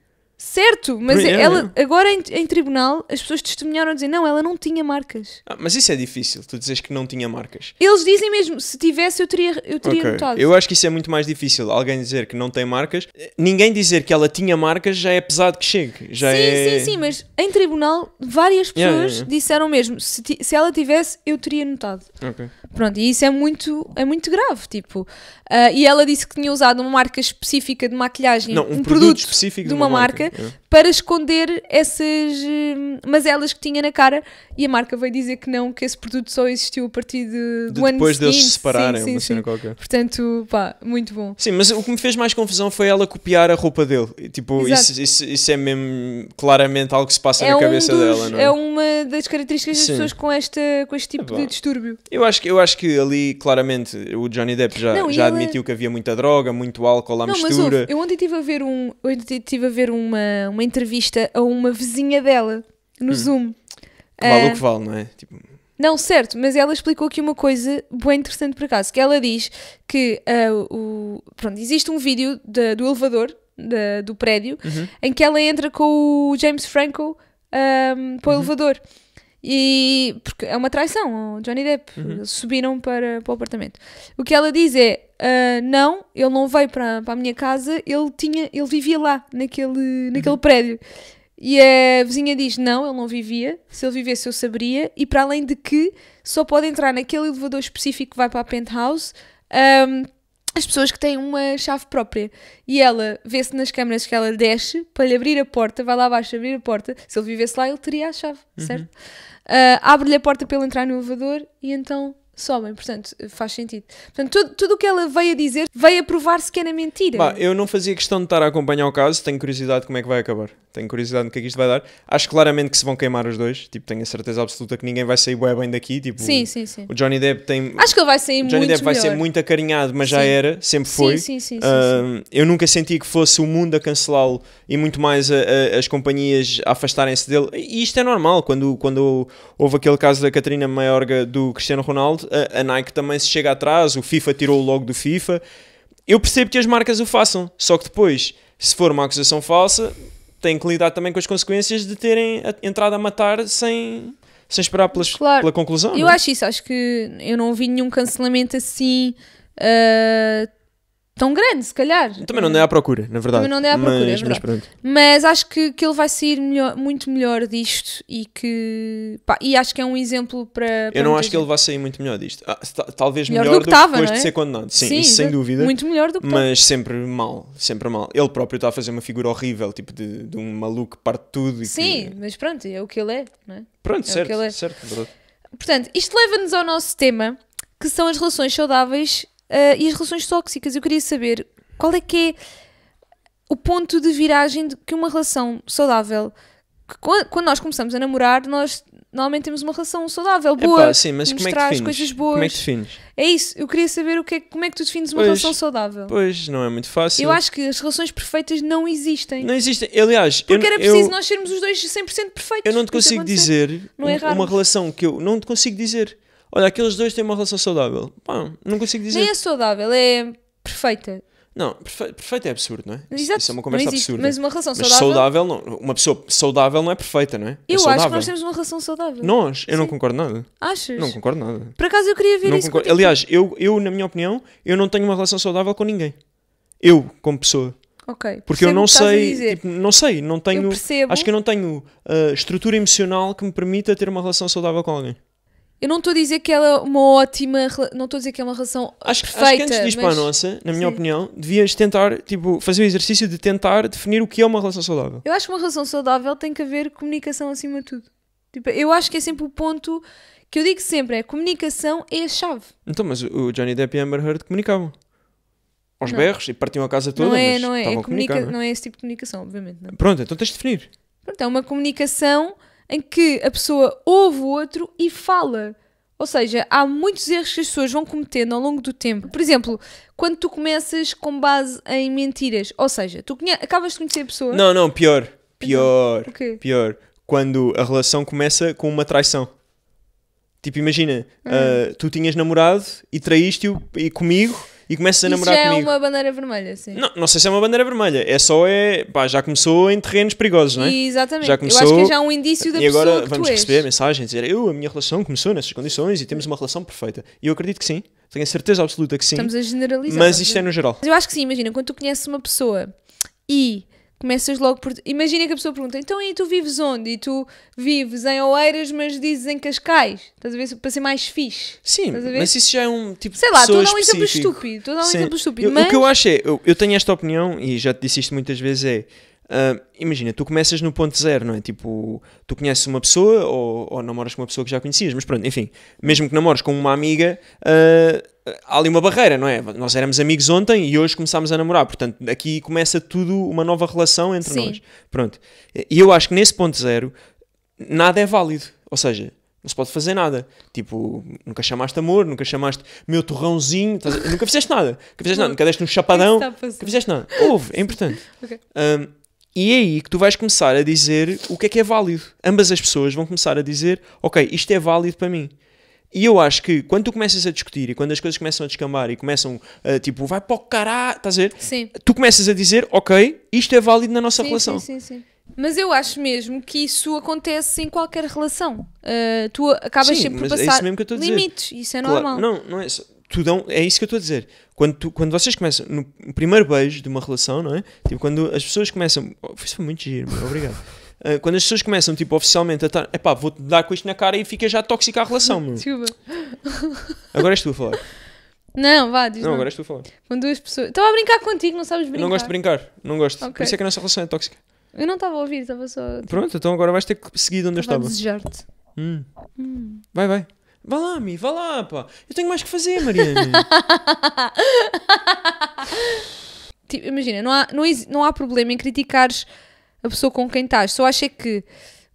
Certo, mas ela, é agora em, em, tribunal as pessoas testemunharam a dizer não, ela não tinha marcas. Ah, mas isso é difícil, tu dizes que não tinha marcas. Eles dizem mesmo, se tivesse eu teria, eu teria okay. notado. Eu acho que isso é muito mais difícil, alguém dizer que não tem marcas. Ninguém dizer que ela tinha marcas já é pesado que chegue. Já sim, é... sim, sim, mas em tribunal várias pessoas yeah, yeah, yeah. disseram mesmo, se, ti, se ela tivesse eu teria notado. Okay. Pronto, e isso é muito, é muito grave, tipo... Uh, e ela disse que tinha usado uma marca específica de maquilhagem, não, um, um produto, produto, específico de uma, de uma marca, marca para esconder essas hum, mazelas que tinha na cara e a marca veio dizer que não, que esse produto só existiu a partir de, de do ano Depois deles se separarem, sim, sim, uma cena sim. qualquer. Portanto, pá, muito bom. Sim, mas o que me fez mais confusão foi ela copiar a roupa dele. Tipo, isso, isso, isso, é mesmo claramente algo que se passa é na um cabeça dos, dela, não é? É uma das características das pessoas com, esta, com este tipo é de distúrbio. Eu acho, que, eu acho que ali, claramente, o Johnny Depp já, não, já ela... admitiu que havia muita droga, muito álcool à não, mistura. Mas, ouve, eu ontem estive a ver, um, ontem tive a ver uma, uma entrevista a uma vizinha dela no hum. Zoom que vale o ah, que vale, não é? Tipo... Não, certo, mas ela explicou aqui uma coisa bem interessante por acaso, que ela diz que uh, o, pronto, existe um vídeo de, do elevador do prédio uhum. em que ela entra com o James Franco um, ah, para o uhum. elevador. E porque é uma traição o Johnny Depp. Uhum. subiram para, para o apartamento. O que ela diz é: uh, não, ele não veio para, para a minha casa, ele, tinha, ele vivia lá, naquele, naquele uhum. prédio. E a vizinha diz: não, ele não vivia. Se ele vivesse, eu saberia. E para além de que só pode entrar naquele elevador específico que vai para a penthouse um, as pessoas que têm uma chave própria. E ela vê-se nas câmaras que ela desce para lhe abrir a porta, vai lá abaixo abrir a porta. Se ele vivesse lá, ele teria a chave, uhum. certo? Uh, Abre-lhe a porta para ele entrar no elevador e então somem, portanto faz sentido. Portanto, tudo, tudo o que ela veio a dizer veio a provar-se que era mentira. Bah, eu não fazia questão de estar a acompanhar o caso, tenho curiosidade de como é que vai acabar, tenho curiosidade no que é que isto vai dar. Acho claramente que se vão queimar os dois, tipo, tenho a certeza absoluta que ninguém vai sair bem daqui. Tipo, sim, sim, sim. O Johnny Depp tem. Acho que ele vai sair o Johnny Depp vai melhor. ser muito acarinhado, mas sim. já era, sempre foi. Sim, sim, sim, uh, sim, Eu nunca senti que fosse o mundo a cancelá-lo e muito mais a, a, as companhias a afastarem-se dele. E isto é normal, quando, quando houve aquele caso da Catarina Maiorga do Cristiano Ronaldo pronto, a, a Nike também se chega atrás, o FIFA tirou o logo do FIFA. Eu percebo que as marcas o façam, só que depois, se for uma acusação falsa, têm que lidar também com as consequências de terem entrado a matar sem, sem esperar pelas, claro, pela conclusão. Eu é? acho isso, acho que eu não vi nenhum cancelamento assim uh, tão grande, se calhar. Também não dei à procura, na verdade. Também não dei à procura, mas, é mas, pronto. mas acho que, que ele vai sair melhor, muito melhor disto e que. Pá, e acho que é um exemplo para. para eu não acho que ele vai sair muito melhor disto. Ah, talvez melhor, melhor do que, do que estava, depois é? de ser condenado. Sim, Sim isso sem dúvida. Muito melhor do que Mas tava. sempre mal, sempre mal. Ele próprio está a fazer uma figura horrível, tipo de, de um maluco que parte tudo. Sim, que... mas pronto, é o que ele é, não é? Pronto, é, é. certo, é. certo. Portanto, isto leva-nos ao nosso tema, que são as relações saudáveis Uh, e as relações tóxicas. Eu queria saber qual é que é o ponto de viragem de que uma relação saudável. Que quando nós começamos a namorar, nós normalmente temos uma relação saudável, boa. Epá, sim, mas como é que defines? coisas boas. Como é que defines? É isso, eu queria saber o que é, como é que tu defines uma pois, relação saudável. Pois, não é muito fácil. Eu acho que as relações perfeitas não existem. Não existem, aliás... Porque eu, era preciso eu, nós sermos os dois 100% perfeitos. Eu não te consigo dizer não é uma relação que eu... Não te consigo dizer olha, aqueles dois têm uma relação saudável. Pá, não consigo dizer. Nem é saudável, é perfeita. Não, perfe é absurdo, não é? Exato, Isso é uma conversa existe, absurda. Mas uma relação mas saudável. saudável não. Uma pessoa saudável não é perfeita, não é? é eu acho que nós temos uma relação saudável. Nós? Eu Sim. não concordo nada. Achas? Não concordo nada. Por acaso eu queria ver não isso. Aliás, eu, eu, na minha opinião, eu não tenho uma relação saudável com ninguém. Eu, como pessoa. Ok. Porque eu não sei, tipo, não sei, não tenho. Acho que eu não tenho uh, estrutura emocional que me permita ter uma relação saudável com alguém. Eu não estou a dizer que ela é uma ótima, não estou a dizer que é uma relação acho, perfeita. Acho que antes de ir mas... para a nossa, na minha Sim. opinião, devias tentar, tipo, fazer o exercício de tentar definir o que é uma relação saudável. Eu acho que uma relação saudável tem que haver comunicação acima de tudo. Tipo, eu acho que é sempre o ponto que eu digo sempre, é comunicação é a chave. Então, mas o Johnny Depp e Amber Heard comunicavam. Aos não. berros e partiam a casa toda, é, não é, não é, é comunica não é? não é esse tipo de comunicação, obviamente. Não. É? Pronto, então tens de definir. Pronto, é uma comunicação em que a pessoa ouve o outro e fala. Ou seja, há muitos erros que as pessoas vão cometendo ao longo do tempo. Por exemplo, quando tu começas com base em mentiras, ou seja, tu acabas de conhecer a pessoa. Não, não, pior. Pior. Okay. Então, pior. Quando a relação começa com uma traição. Tipo, imagina, hum. uh, tu tinhas namorado e traíste-o comigo e começas a Isso namorar já é comigo. é uma bandeira vermelha, sim. Não, não sei se é uma bandeira vermelha, é só é, pá, já começou em terrenos perigosos, não é? Exatamente. Já começou, eu acho que é já um indício da e pessoa E agora vamos receber mensagens, dizer, eu, a minha relação começou nessas condições e temos uma relação perfeita. E eu acredito que sim. Tenho a certeza absoluta que sim. Estamos a generalizar. Mas isto é, é no geral. Mas eu acho que sim, imagina, quando tu conheces uma pessoa e começas logo por. Imagina que a pessoa pergunta: então e tu vives onde? E tu vives em Oeiras, mas dizes em Cascais. Estás a ver? Para ser mais fixe. Sim, mas isso já é um tipo Sei de lá, estou a dar um exemplo estúpido. Estou a dar um exemplo estúpido. mas... O que eu acho é: eu, eu tenho esta opinião, e já te disse isto muitas vezes, é Uh, imagina, tu começas no ponto zero, não é? Tipo, tu conheces uma pessoa ou, ou, namoras com uma pessoa que já conhecias, mas pronto, enfim, mesmo que namores com uma amiga, uh, há ali uma barreira, não é? Nós éramos amigos ontem e hoje começámos a namorar, portanto, aqui começa tudo uma nova relação entre Sim. nós. Pronto, e eu acho que nesse ponto zero nada é válido, ou seja, não se pode fazer nada. Tipo, nunca chamaste amor, nunca chamaste meu torrãozinho, nunca fizeste nada, nunca fizeste nada, nunca deste um chapadão, nunca fizeste nada. Houve, é importante. okay. um, e é aí que tu vais começar a dizer o que é que é válido. Ambas as pessoas vão começar a dizer, ok, isto é válido para mim. E eu acho que quando tu começas a discutir e quando as coisas começam a descambar e começam uh, tipo, vai para o caralho, estás a ver? Sim. Tu começas a dizer, ok, isto é válido na nossa sim, relação. Sim, sim, sim. Mas eu acho mesmo que isso acontece em qualquer relação. Uh, tu acabas sim, sempre por passar é isso limites, isso é normal. Não, não é, isso. tu dão, é isso que eu estou a dizer quando, tu, quando vocês começam, no primeiro beijo de uma relação, não é? Tipo, quando as pessoas começam. Oh, isso foi muito giro, meu, obrigado. Uh, quando as pessoas começam, tipo, oficialmente a estar. pá vou-te dar com isto na cara e fica já tóxica a relação, meu. Desculpa. Agora és tu a falar. Não, vá, diz. Não, não. agora és tu a falar. quando duas pessoas. Estava a brincar contigo, não sabes brincar. Eu não gosto de brincar, não gosto. Okay. Por isso é que a nossa relação é tóxica. Eu não estava a ouvir, estava só. Tipo, Pronto, então agora vais ter que seguir onde eu estava. Estava desejar-te. Hum. Hum. Vai, vai. Vá lá, Mi, vá lá, pá. Eu tenho mais que fazer, Mariana. tipo, imagina, não há, não, não há problema em criticares a pessoa com quem estás. Só acho é que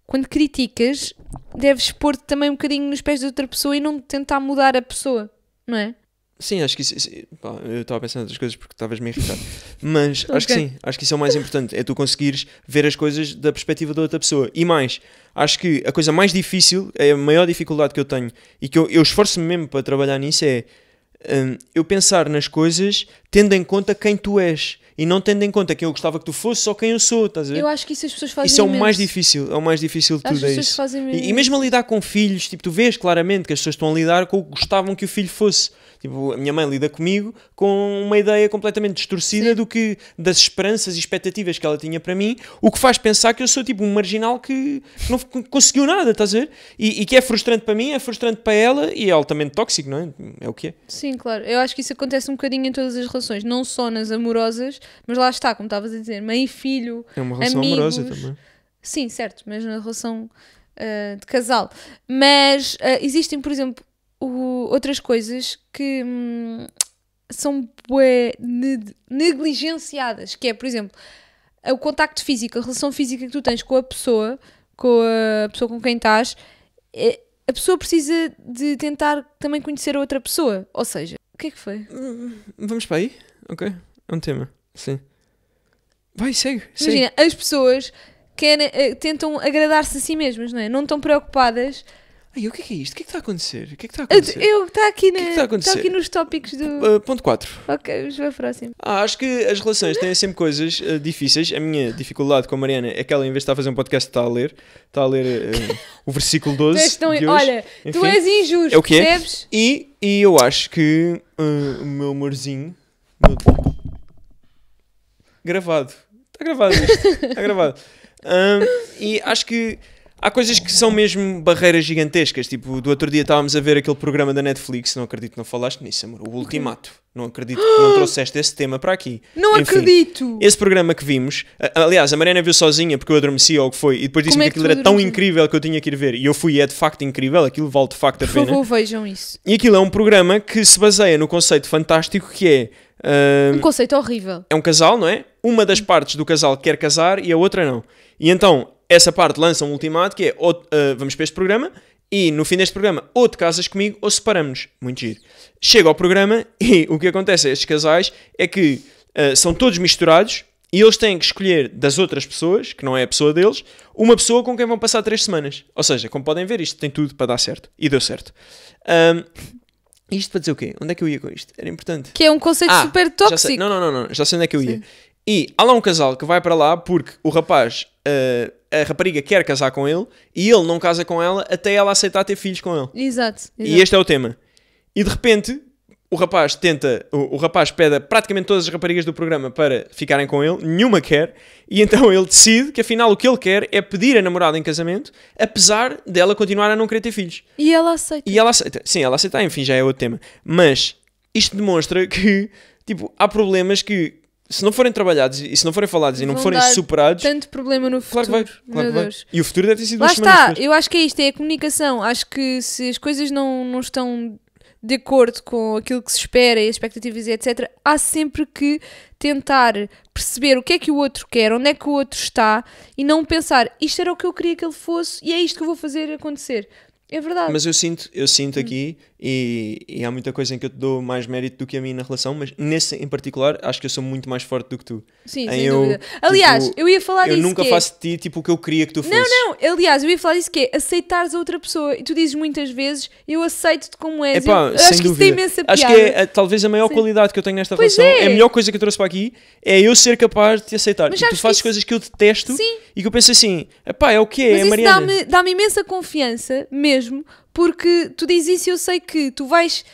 quando criticas, deves pôr-te também um bocadinho nos pés de outra pessoa e não tentar mudar a pessoa, não é? Sim, acho que isso. isso pá, eu estava pensando outras coisas porque estavas me a irritar. Mas okay. acho que sim, acho que isso é o mais importante. É tu conseguires ver as coisas da perspectiva da outra pessoa. E mais, acho que a coisa mais difícil, é a maior dificuldade que eu tenho e que eu, eu esforço-me mesmo para trabalhar nisso é um, eu pensar nas coisas tendo em conta quem tu és e não tendo em conta quem eu gostava que tu fosse só quem eu sou, estás a ver? Eu acho que isso as pessoas fazem Isso é o mais difícil, é o mais difícil de tudo, é isso. Fazem e, e mesmo a lidar com filhos, tipo, tu vês claramente que as pessoas estão a lidar com o que gostavam que o filho fosse. Tipo, a minha mãe lida comigo com uma ideia completamente distorcida Sim. do que das esperanças e expectativas que ela tinha para mim, o que faz pensar que eu sou tipo um marginal que não conseguiu nada, estás a ver? E, e que é frustrante para mim, é frustrante para ela e é altamente tóxico, não é? É o que é. Sim, claro. Eu acho que isso acontece um bocadinho em todas as relações, não só nas amorosas, mas lá está, como estavas a dizer, mãe e filho. É uma relação amigos. amorosa também. Sim, certo, mas na relação Uh, de casal. Mas uh, existem, por exemplo, o, outras coisas que hum, são bué, ne, negligenciadas, que é, por exemplo, o contacto físico, a relação física que tu tens com a pessoa, com a pessoa com quem estás, é, a pessoa precisa de tentar também conhecer a outra pessoa. Ou seja, o que é que foi? Hum, vamos para aí? Ok. É um tema. Sim. Vai, segue. segue. Imagina, as pessoas querem, eh, tentam agradar-se a si mesmas, não é? Não estão preocupadas Ai, o que é, que é isto? O que é que está a acontecer? O que é que está a acontecer? Eu, está aqui, na, que é que está a acontecer? Está aqui nos tópicos do. Eh, ponto 4. Ok, vamos para o próximo. Ah, acho que as relações têm sempre coisas uh, difíceis. A minha dificuldade com a Mariana é que ela, em vez de estar a fazer um podcast, está a ler. Está a ler uh, o versículo 12. não, de hoje. Olha, Enfim, tu és injusto, é o que é. percebes? E, e eu acho que o meu amorzinho. Meu... Gravado. Está gravado isto. Está gravado. Um, e acho que Há coisas que são mesmo barreiras gigantescas. Tipo, do outro dia estávamos a ver aquele programa da Netflix, não acredito que não falaste nisso, amor. O Ultimato. Não acredito que não trouxeste esse tema para aqui. Não Enfim, acredito! Esse programa que vimos, aliás, a Mariana viu sozinha porque eu adormeci ou o que foi, e depois disse-me é que, que aquilo era tão incrível que eu tinha que ir ver. E eu fui, e é de facto incrível, aquilo vale de facto a pena. Por favor, vejam isso. E aquilo é um programa que se baseia no conceito fantástico que é. Hum, um conceito horrível. É um casal, não é? Uma das hum. partes do casal quer casar e a outra não. E então essa parte lança um ultimato que é ou, uh, vamos para este programa e no fim deste programa ou te casas comigo ou separamos-nos. Muito giro. Chega ao programa e o que acontece a estes casais é que uh, são todos misturados e eles têm que escolher das outras pessoas, que não é a pessoa deles, uma pessoa com quem vão passar três semanas. Ou seja, como podem ver, isto tem tudo para dar certo. E deu certo. Um, isto para dizer o quê? Onde é que eu ia com isto? Era importante. Que é um conceito ah, super tóxico. Não, não, não, não, já sei onde é que eu ia. E há lá um casal que vai para lá porque o rapaz uh, a rapariga quer casar com ele e ele não casa com ela até ela aceitar ter filhos com ele. Exato. exato. E este é o tema. E de repente o rapaz tenta, o, o, rapaz pede praticamente todas as raparigas do programa para ficarem com ele, nenhuma quer, e então ele decide que afinal o que ele quer é pedir a namorada em casamento, apesar dela continuar a não querer ter filhos. E ela aceita. E ela aceita, sim, ela aceita, enfim, já é outro tema. Mas isto demonstra que, tipo, há problemas que se não forem trabalhados e se não forem falados e não forem dar superados. Tanto problema no futuro. Claro que vai, claro que vai. E o futuro deve ter sido Lá está, depois. eu acho que é isto, é a comunicação. Acho que se as coisas não, não estão de acordo com aquilo que se espera e as expectativas e etc, há sempre que tentar perceber o que é que o outro quer, onde é que o outro está e não pensar isto era o que eu queria que ele fosse e é isto que eu vou fazer acontecer. É verdade. Mas eu sinto, eu sinto hum. aqui e, e, há muita coisa em que eu te dou mais mérito do que a mim na relação, mas nesse em particular acho que eu sou muito mais forte do que tu. Sim, em eu, tipo, aliás, eu ia falar eu disso. Eu nunca é- faço de ti tipo, o que eu queria que tu fosses. Não, não, aliás, eu ia falar disso que é aceitares a outra pessoa. E tu dizes muitas vezes, eu aceito-te como és. Epá, eu, sem acho dúvida. que isso imensa Acho que é, é talvez a maior Sim. qualidade que eu tenho nesta pois relação. É. a é. melhor coisa que eu trouxe para aqui é eu ser capaz de te aceitar. Mas e tu fazes isso... coisas que eu detesto Sim. e que eu penso assim, epá, é o que é, mas é Mariana. Dá-me dá imensa confiança mesmo, porque tu dizes isso e eu sei que tu vais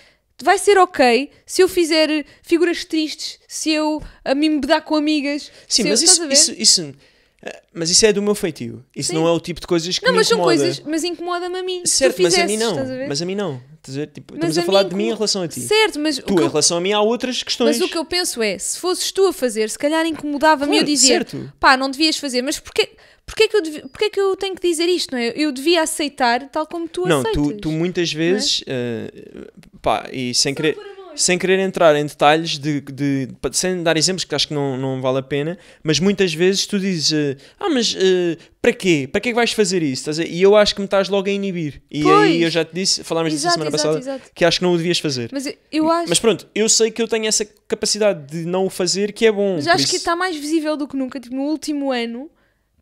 vai ser ok se eu fizer figuras tristes, se eu a mim me dar com amigas. Sim, mas eu, isso, isso, isso, eh, mas isso é do meu feitio. Isso Sim. não é o tipo de coisas que não, me incomoda. Não, mas são coisas, mas incomoda-me a mim. Certo, mas a mim não. A mas a mim não. Tipo, estamos a, a falar de mim em relação a ti. Certo, mas. Tu, em relação a mim, há outras questões. Mas o que eu penso é: se fosses tu a fazer, se calhar incomodava-me claro, eu dizer, certo. pá, não devias fazer, mas porque Porquê é que eu, dev... é que eu tenho que dizer isto? Não é? Eu devia aceitar tal como tu não, aceitas. Não, tu, tu, muitas é? vezes, é? uh, pá, e sem Só querer, sem querer entrar em detalhes, de, de, de, sem dar exemplos que acho que não, não vale a pena, mas muitas vezes tu dizes, uh, ah, mas uh, para quê? Para quê que vais fazer isso? E eu acho que me estás logo a inibir. E pois. aí eu já te disse, falámos disso semana exato, passada, exato. que acho que não o devias fazer. Mas eu acho. Mas pronto, eu sei que eu tenho essa capacidade de não o fazer, que é bom. Mas acho isso... que está mais visível do que nunca. Tipo, no último ano,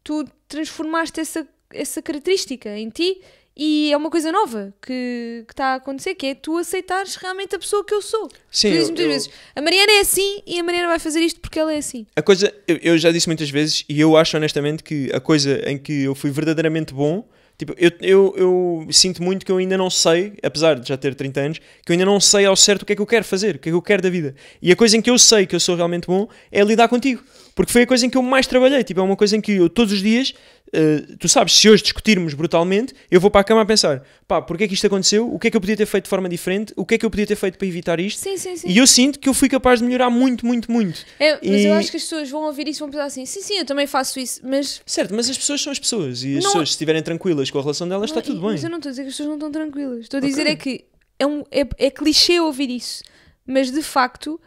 tu transformaste essa, essa característica em ti e é uma coisa nova que está a acontecer, que é tu aceitares realmente a pessoa que eu sou. Sim. Tu dizes muitas eu, vezes, a Mariana é assim e a Mariana vai fazer isto porque ela é assim. A coisa, eu, eu já disse muitas vezes e eu acho honestamente que a coisa em que eu fui verdadeiramente bom Tipo, eu, eu, eu, sinto muito que eu ainda não sei, apesar de já ter 30 anos, que eu ainda não sei ao certo o que é que eu quero fazer, o que é que eu quero da vida. E a coisa em que eu sei que eu sou realmente bom é lidar contigo. Porque foi a coisa em que eu mais trabalhei. Tipo, é uma coisa em que eu todos os dias eh, tu sabes, se hoje discutirmos brutalmente, eu vou para a cama a pensar: pá, porque é que isto aconteceu? O que é que eu podia ter feito de forma diferente? O que é que eu podia ter feito para evitar isto? Sim, sim, sim. E eu sinto que eu fui capaz de melhorar muito, muito, muito. É, mas e... eu acho que as pessoas vão ouvir isso e vão pensar assim: sim, sim, eu também faço isso, mas. Certo, mas as pessoas são as pessoas e as não... pessoas, é- se estiverem tranquilas com a relação delas, não, está tudo bem. Mas eu não estou a dizer que as pessoas não estão tranquilas. Estou a dizer okay. é que é, um, é, é clichê ouvir isso, mas de facto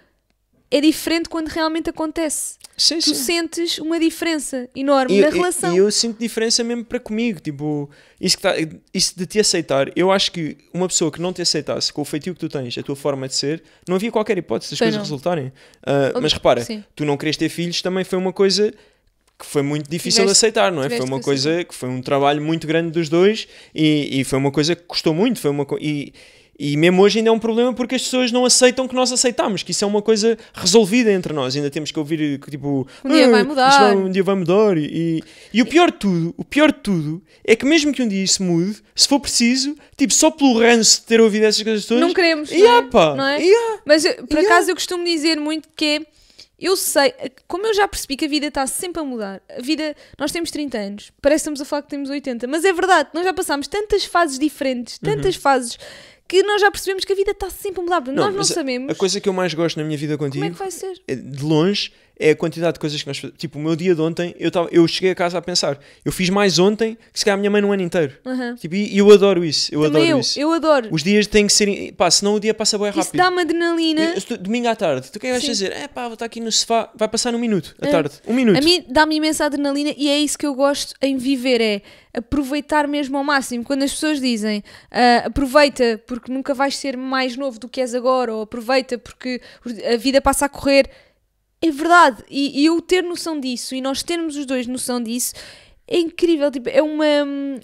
é diferente quando realmente acontece. Sim, tu sim. sentes uma diferença enorme e, na relação. E eu, eu, sinto diferença mesmo para comigo. Tipo, isso, tá, isso, de te aceitar, eu acho que uma pessoa que não te aceitasse com o feitio que tu tens, a tua forma de ser, não havia qualquer hipótese das coisas não. resultarem. Uh, mas repara, sim. tu não querias ter filhos também foi uma coisa que foi muito difícil tiveste, de aceitar, não é? Foi uma coisa que foi um trabalho muito grande dos dois e, e foi uma coisa que custou muito. Foi uma e, e mesmo hoje ainda é um problema porque as pessoas não aceitam que nós aceitamos, que isso é uma coisa resolvida entre nós. Ainda temos que ouvir eh, que tipo. Um dia ah, vai mudar. Vai, um dia vai mudar. E, e o pior de tudo, o pior de tudo é que mesmo que um dia isso mude, se for preciso, tipo, só pelo ranço de ter ouvido essas coisas todas. Não queremos. E yeah, não é? pá. Não é? Mas eh, por acaso eu costumo dizer muito que é. Eu sei, eh, como eu já percebi que a vida está sempre a mudar, a vida, nós temos 30 anos, parece que estamos a falar que temos 80, mas é verdade, nós já passámos tantas fases diferentes, tantas uhum. fases que nós já percebemos que a vida está sempre a mudar. nós não sabemos. A coisa que eu mais gosto na minha vida contigo. Como é que vai ser? É, de longe é a quantidade de coisas que nós fazemos. Tipo, o meu dia de ontem, eu, tava, eu cheguei a casa a pensar, eu fiz mais ontem que se calhar a minha mãe no ano inteiro. Uhum. Tipo, e eu adoro isso, eu Também adoro eu, isso. Eu adoro. Os dias têm que ser, pá, senão o dia passa bem rápido. Isso dá-me adrenalina. tu, domingo à tarde, tu o que é que vais fazer? É pá, vou estar aqui no sofá, vai passar num minuto, à é. tarde, um minuto. A mim dá-me imensa adrenalina e é isso que eu gosto em viver, é aproveitar mesmo ao máximo. Quando as pessoas dizem uh, aproveita porque nunca vais ser mais novo do que és agora, ou aproveita porque a vida passa a correr, é verdade. E, e eu ter noção disso e nós termos os dois noção disso é incrível, tipo, é uma,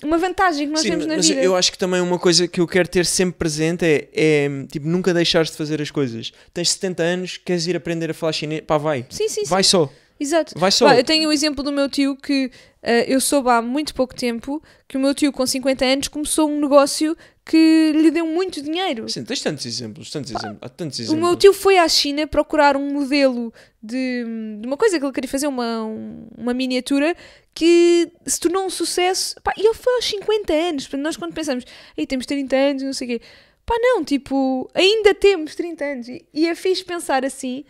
uma vantagem que nós Sim, temos na mas vida. Eu acho que também uma coisa que eu quero ter sempre presente é, é tipo, nunca deixares de fazer as coisas. Tens 70 anos, queres ir aprender a falar chinês, pá, vai. Sim, sim, vai sim. só. Exato. Vai só. eu tenho o um exemplo do meu tio que uh, eu soube há muito pouco tempo que o meu tio, com 50 anos, começou um negócio que lhe deu muito dinheiro. Sim, tens tantos exemplos, tantos, exemplos, há tantos exemplos. O meu tio foi à China procurar um modelo de, de uma coisa que ele queria fazer, uma, um, uma miniatura, que se tornou um sucesso. Pá, e ele foi aos 50 anos. nós quando pensamos, aí temos 30 anos, não sei o quê. Pá, não, tipo, ainda temos 30 anos. E, e é fixe pensar assim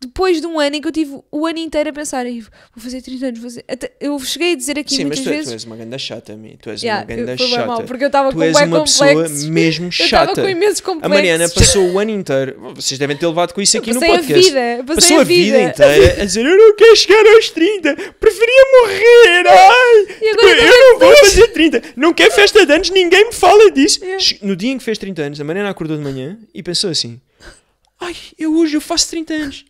depois de um ano em que eu tive o ano inteiro a pensar, vou fazer 30 anos, vou fazer... Até, eu cheguei a dizer aqui Sim, muitas mas tu, vezes... tu és uma grande chata, a mim. Tu és yeah, uma grande chata. Mal, porque eu estava com és uma pessoa mesmo chata. Eu estava com imensos complexos. A Mariana passou o ano inteiro, vocês devem ter levado com isso aqui no podcast. A vida, passou a, a vida. inteira a dizer, eu não quero chegar aos 30, preferia morrer, ai, é eu não vou fazer 30, não quero festa de anos, ninguém me fala disso. Yeah. No dia em que fez 30 anos, a Mariana acordou de manhã e pensou assim, ai, eu hoje eu faço 30 anos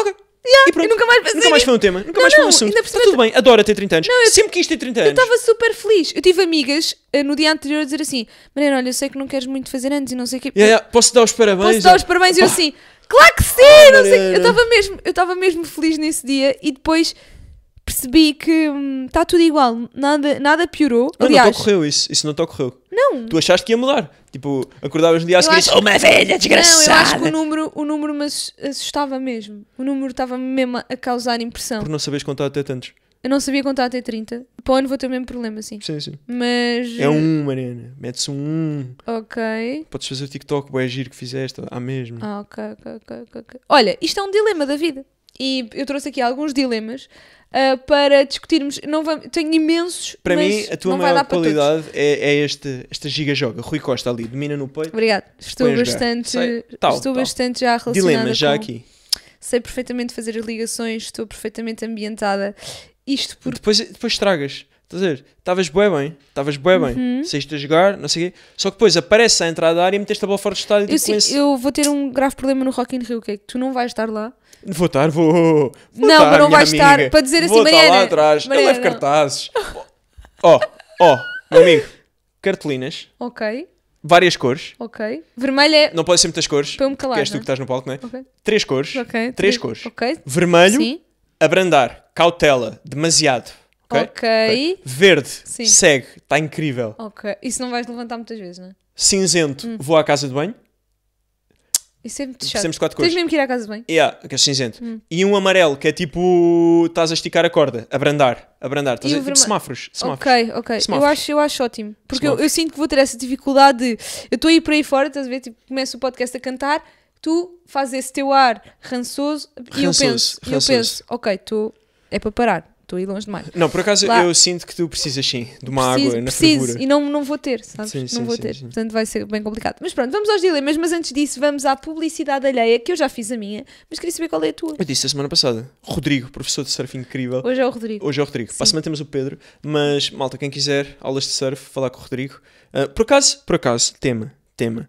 ok. Yeah, e, pronto, e nunca mais Nunca mais foi um tema, nunca não, mais foi um assunto. Está tudo bem, adoro ter 30 anos. Não, Sempre tipo, quis ter 30 Eu estava super feliz. Eu tive amigas eh, no dia anterior a dizer assim: Mariana, olha, eu sei que não queres muito fazer antes e não sei o quê. Yeah, yeah, Posso dar os parabéns? Posso dar os parabéns? E eu assim, claro que sim! Oh, não sei. Eu estava mesmo, eu estava mesmo feliz nesse dia e depois percebi que está hum, tá tudo igual, nada, nada piorou. Não, Aliás, não te ocorreu isso, isso não te ocorreu. Não. Tu achaste que ia mudar. Tipo, acordavas no dia a seguir e disse, oh, uma velha desgraçada. Não, eu acho que o número, o número me assustava mesmo. O número estava mesmo a causar impressão. Por não sabias contar até tantos. Eu não sabia contar até 30. Para o ano vou ter o mesmo problema, sim. Sim, sim. Mas. É eh, um, Mariana. Metes um 1. Ok. Podes fazer o TikTok, o é giro que fizeste. Há mesmo. Ah, ok, ok, ok. Olha, isto é um dilema da vida e eu trouxe aqui alguns dilemas Uh, para discutirmos. Não vamos, tenho imensos. Para mim, a tua maior qualidade é, é este, esta giga-joga. Rui Costa ali, domina no peito. Obrigado. Estou bastante, tal, estou tal. bastante já relacionada. Dilemas já com, aqui. Sei perfeitamente fazer as ligações, estou perfeitamente ambientada. Isto porque. Depois, depois estragas. Estás a ver? Estavas bué bem, estavas bué bem, uhum. saíste a jogar, não sei o quê. Só que depois aparece a entrada da área e meteste a bola fora do estádio. Eu, tipo, sim, esse... eu vou ter um grave problema no Rock in Rio, que é que tu não vais estar lá. Vou estar, vou. vou não, estar, mas não vais amiga. estar para dizer assim, vou assim, Mariana. Vou lá atrás, Mariana, eu levo cartazes. Ó, ó, oh, meu amigo, cartelinas. Ok. Várias cores. Ok. Vermelho é. Não pode ser muitas cores. Para eu me calar. És tu que é? estás no palco, não é? Ok. Três cores. Ok. Três, Três cores. Ok. Vermelho. Sim. Abrandar. Cautela. Demasiado. Ok. okay. Verde, Sim. segue, está incrível. Ok. Isso não vais levantar muitas vezes, não é? Cinzento, hum. vou à casa de banho. Isso é muito chato. Temos quatro cores. Tens mesmo que ir à casa de banho. Yeah, que é cinzento. Hum. E um amarelo, que é tipo. estás a esticar a corda, abrandar, abrandar. Estás a tipo semáforos, semáforos. Ok, ok. Semáforos. Eu, acho, eu acho ótimo. Porque eu, eu, sinto que vou ter essa dificuldade de. Eu estou a ir para aí fora, estás a ver? Tipo, começo o podcast a cantar, tu fazes esse teu ar rançoso, rançoso e eu penso, rançoso. eu penso, ok, tu. é para parar estou aí longe demais. Não, por acaso Lá, eu sinto que tu precisas sim de uma preciso, água na preciso, e não, não vou ter, sabes? Sim, não sim, vou sim, ter, portanto vai ser bem complicado. Mas pronto, vamos aos dilemas, mas antes disso vamos à publicidade alheia, que eu já fiz a minha, mas queria saber qual é a tua. Eu disse a semana passada, Rodrigo, professor de surf incrível. Hoje é o Rodrigo. Hoje é o Rodrigo. Para a semana temos o Pedro, mas malta, quem quiser aulas de surf, falar com o Rodrigo. Uh, por acaso, por acaso, tema, tema.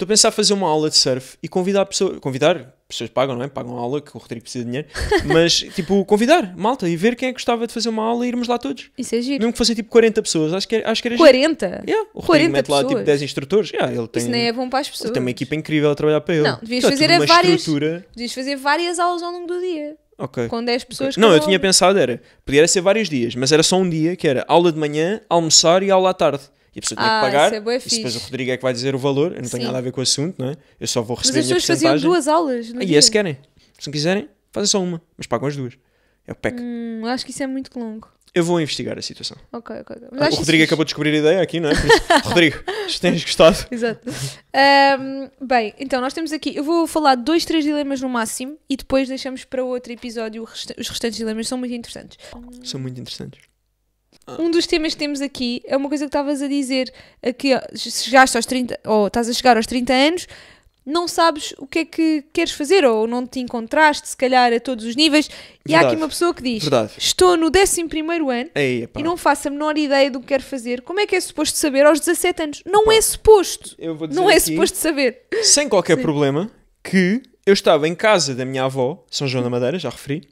Estou a pensar fazer uma aula de surf e convidar pessoas. Convidar, pessoas pagam, não é? Pagam a aula, que o Rodrigo precisa de dinheiro. Mas, tipo, convidar malta e ver quem é que gostava de fazer uma aula e irmos lá todos. Isso é giro. Mesmo que fossem tipo 40 pessoas, acho que, é, acho que era 40? Giro. Yeah, o 40 mete pessoas. lá tipo 10 instrutores. Yeah, ele tem, Isso nem é bom para as pessoas. Ele tem uma equipa incrível a trabalhar para ele. Não, devias então, fazer uma várias. Estrutura... Devias fazer várias aulas ao longo do dia. Ok. Com 10 pessoas. Okay. Não, eu aula. tinha pensado, era. Podia ser vários dias, mas era só um dia que era aula de manhã, almoçar e aula à tarde e a pessoa tinha ah, que pagar. Isso é e depois o Rodrigo é que vai dizer o valor. Eu não tenho Sim. nada a ver com o assunto, não é? Eu só vou receber Mas as pessoas faziam duas aulas. Não Aí, é se querem. Se não quiserem, fazem só uma, mas pagam as duas. É o PEC. Hum, acho que isso é muito longo. Eu vou investigar a situação. Ok, ok. Mas ah, o Rodrigo acabou de descobrir a ideia aqui, não é? Isso, Rodrigo, se tens gostado. Exato. Um, bem, então nós temos aqui. Eu vou falar dois, três dilemas no máximo e depois deixamos para outro episódio. Os restantes dilemas são muito interessantes. São muito interessantes um dos temas que temos aqui é uma coisa que estavas a dizer, que chegaste aos 30, ou estás a chegar aos 30 anos, não sabes o que é que queres fazer, ou não te encontraste, se calhar, a todos os níveis. E há aqui uma pessoa que diz: Verdade. Estou no 11 ano Ei, e não faço a menor ideia do que quero fazer. Como é que é suposto saber aos 17 anos? Não é suposto. não é suposto saber. Sem qualquer Sim. problema, que eu estava em casa da minha avó, São João da Madeira, já referi,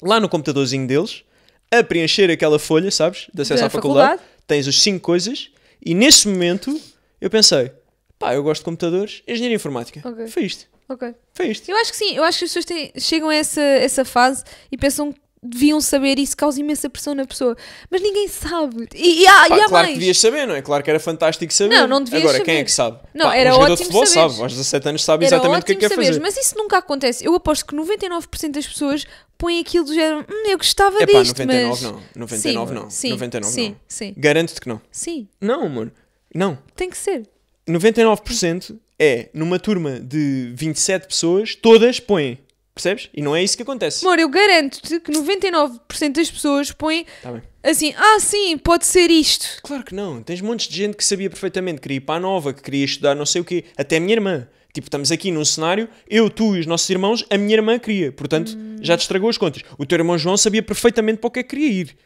lá no computadorzinho deles a preencher aquela folha, sabes? De acesso da à faculdade. faculdade. Tens as cinco coisas. E nesse momento eu pensei, pá, eu gosto de computadores, engenharia informática. Okay. Foi isto. Ok. Foi isto. Eu acho que sim, eu acho que as pessoas têm, chegam a essa, essa fase e pensam deviam saber isso causa imensa pressão na pessoa. Mas ninguém sabe. E, e há, Pá, e há claro mais. que devias saber, não é? Claro que era fantástico saber. Não, não devias Agora, saber. quem é que sabe? Não, Pá, era um jogador futebol sabe. Aos 17 anos sabe era exatamente o que é que é fazer. Mas isso nunca acontece. Eu aposto que 99% das pessoas põem aquilo do género hum, eu gostava é pá, disto, 99 mas... não. 99 sim, não. Sim, não. Sim. Garanto-te que não. Sim. Não, amor. Não. Tem que ser. 99% é, numa turma de 27 pessoas, todas põem Percebes? E não é isso que acontece. Amor, eu garanto-te que 99% das pessoas põem tá assim, ah, sim, pode ser isto. Claro que não. Tens montes de gente que sabia perfeitamente que queria ir para a nova, que queria estudar não sei o quê. Até a minha irmã. Tipo, estamos aqui num cenário, eu, tu e os nossos irmãos, a minha irmã queria. Portanto, hum. já te estragou as contas. O teu irmão João sabia perfeitamente para o que é que queria ir.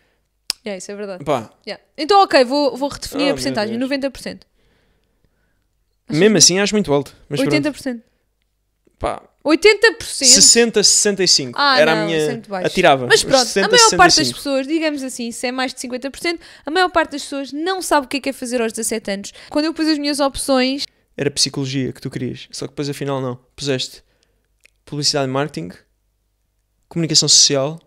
É, yeah, isso é verdade. Yeah. Então, ok, vou, vou redefinir oh, a porcentagem. 90%. Acho Mesmo que... assim, acho muito alto. Mas 80%. Pronto pá, 80%? 60, 65. Ah, era não, a minha. Atirava. Mas pronto, 60, a maior 65. parte das pessoas, digamos assim, se é mais de 50%, a maior parte das pessoas não sabe o que é, que é fazer aos 17 anos. Quando eu pus as minhas opções. Era psicologia que tu querias, só que depois afinal não. Puseste publicidade e marketing, comunicação social,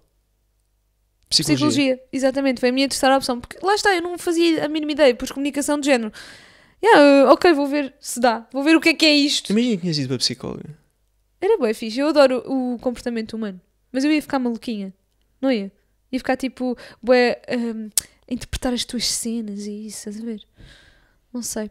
psicologia. Psicologia, exatamente. Foi a minha terceira opção. Porque lá está, eu não fazia a mínima ideia, pois comunicação de género. Yeah, ok, vou ver se dá. Vou ver o que é que é isto. Imagina que tinhas ido para a psicóloga. Era boa, fixe. Eu adoro o comportamento humano. Mas eu ia ficar maluquinha. Não ia? Ia ficar tipo, boé, um, interpretar as tuas cenas e isso, estás a ver? Não sei.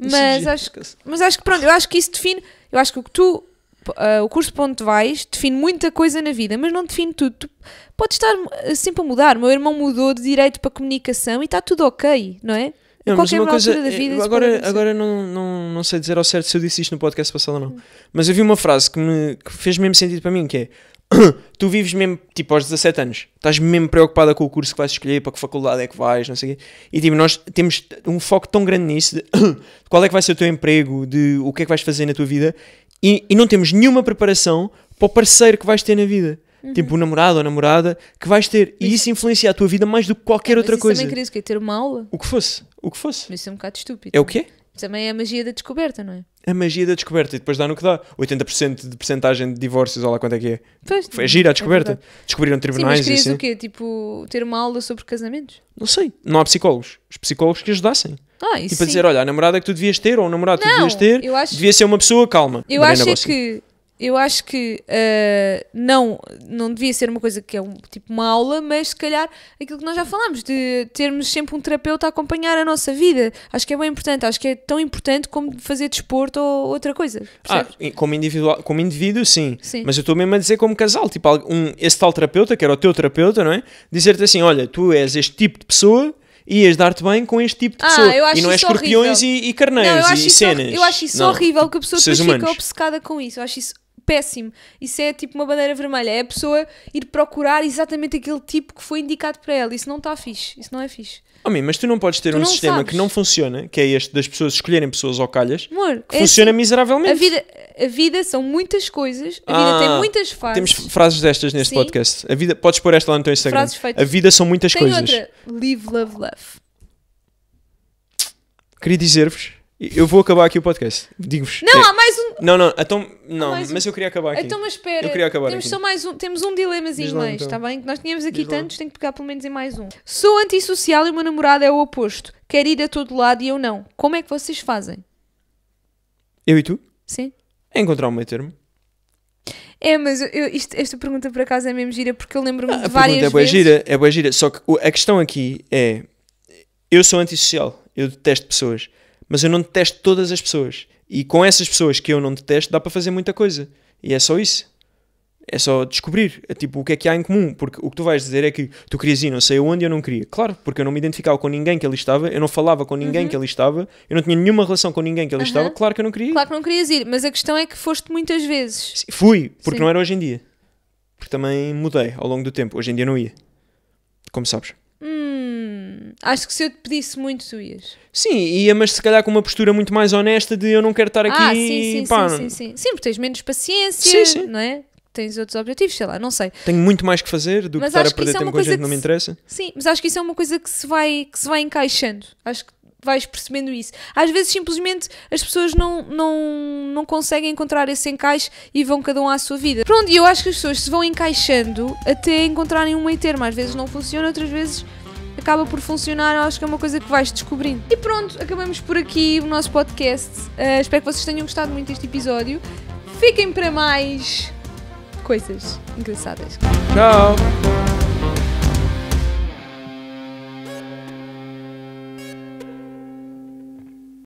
Mas acho, mas acho que pronto, eu acho que isso define. Eu acho que o que tu. Uh, o curso para onde vais define muita coisa na vida, mas não define tudo. Tu podes estar ah, sempre a mudar. O meu irmão mudou de direito para comunicação e está tudo ok, não é? É, Qualquer uma coisa, da é, vida agora, agora não, não, não sei dizer ao certo se eu disse isto no podcast passado ou não, mas eu vi uma frase que, me, que fez mesmo sentido para mim, que é tu vives mesmo, tipo, aos 17 anos, estás mesmo preocupada com o curso que vais escolher, para que faculdade é que vais, não sei o quê. E, tipo, nós temos um foco tão grande nisso, de qual é que vai ser o teu emprego, de o que é que vais fazer na tua vida, e, e não temos nenhuma preparação para o parceiro que vais ter na vida. Uhum. Tipo, o um namorado ou namorada que vais ter. E isso influencia a tua vida mais do que qualquer é, outra coisa. também querias que ter uma aula? O que fosse o que fosse. Mas isso é um bocado estúpido. É o é? quê? Também é a magia da descoberta, não é? A magia da descoberta e depois dá no que dá. 80% de porcentagem de divórcios, olha lá quanto é que é. Pois, Foi é gira a é descoberta. É Descobriram tribunais Sim, mas e assim. o quê? Tipo, ter uma aula sobre casamentos? Não sei. Não há psicólogos. Os psicólogos que ajudassem. Ah, isso tipo, sim. a dizer, olha, a namorada que tu devias ter ou o namorado que tu devias ter acho... devia ser uma pessoa calma. Eu acho Bossi. que eu acho que uh, não, não devia ser uma coisa que é um, tipo uma aula, mas se calhar aquilo que nós já falámos, de termos sempre um terapeuta a acompanhar a nossa vida. Acho que é bem importante, acho que é tão importante como fazer desporto ou outra coisa. Ah, como, individual, como indivíduo, sim. sim. Mas eu estou mesmo a dizer como casal, tipo, um, esse tal terapeuta, que era o teu terapeuta, não é? Dizer-te assim: olha, tu és este tipo de pessoa ias dar-te bem com este tipo de ah, pessoa. e não é escorpiões e, e carneiros não, e cenas. eu acho isso não, horrível que a pessoa depois fica obcecada com isso. Eu acho isso péssimo. Isso é tipo uma bandeira vermelha. É a pessoa ir procurar exatamente aquele tipo que foi indicado para ela. Isso não está fixe. Isso não é fixe. Homem, mas tu não podes ter tu um sistema sabes. que não funciona, que é este das pessoas escolherem pessoas ao calhas, Amor, que é funciona assim, miseravelmente. A vida, a vida são muitas coisas, a ah, vida tem ah, muitas fases. Temos frases destas neste Sim. podcast. A vida, podes pôr esta lá no teu Instagram. Frases feitas. A vida são muitas tem coisas. Outra. Live, love, love. Queria dizer-vos eu vou acabar aqui o podcast. Digo-vos. Não, é. há mais um. Não, não, então. Não, mas eu queria acabar aqui. Então, mas espera. Eu queria acabar temos aqui. só mais um. Temos um dilemazinho lá, mais, então. está bem? Que nós tínhamos aqui Diz tantos, lá. tenho que pegar pelo menos em mais um. Sou antissocial e o meu namorado é o oposto. Quer ir a todo lado e eu não. Como é que vocês fazem? Eu e tu? Sim. É encontrar um meio termo. É, mas eu, isto, esta pergunta por acaso é mesmo gira porque eu lembro-me ah, de várias vezes. é boa vezes. Gira, é boa gira, só que a questão aqui é: eu sou antissocial, eu detesto pessoas. Mas eu não detesto todas as pessoas. E com essas pessoas que eu não detesto, dá para fazer muita coisa. E é só isso. É só descobrir, é tipo, o que é que há em comum. Porque o que tu vais dizer é que tu querias ir não sei aonde eu não queria. Claro, porque eu não me identificava com ninguém que ali estava, eu não falava com ninguém uhum. que ali estava, eu não tinha nenhuma relação com ninguém que ali uhum. estava. Claro que eu não queria ir. Claro que não querias ir, mas a questão é que foste muitas vezes. Sim, fui, porque Sim. não era hoje em dia. Porque também mudei ao longo do tempo. Hoje em dia não ia. Como sabes acho que se eu te pedisse muito, tu ias. Sim, ia, mas se calhar com uma postura muito mais honesta de eu não quero estar aqui. Ah, sim, sim, pá, sim, sim, sim. Sim, porque tens menos paciência, sim, sim. não é? Tens outros objetivos, sei lá, não sei. Tenho muito mais que fazer do mas que estar é a perder tempo é com gente que não me interessa. Sim, mas acho que isso é uma coisa que se vai, que se vai encaixando. Acho que vais percebendo isso. Às vezes simplesmente as pessoas não, não, não conseguem encontrar esse encaixe e vão cada um à sua vida. Pronto, e eu acho que as pessoas se vão encaixando até encontrarem um meio termo. Às vezes não funciona, outras vezes acaba por funcionar. Eu acho que é uma coisa que vais descobrindo. E pronto, acabamos por aqui o nosso podcast. Uh, espero que vocês tenham gostado muito deste episódio. Fiquem para mais coisas engraçadas. Tchau!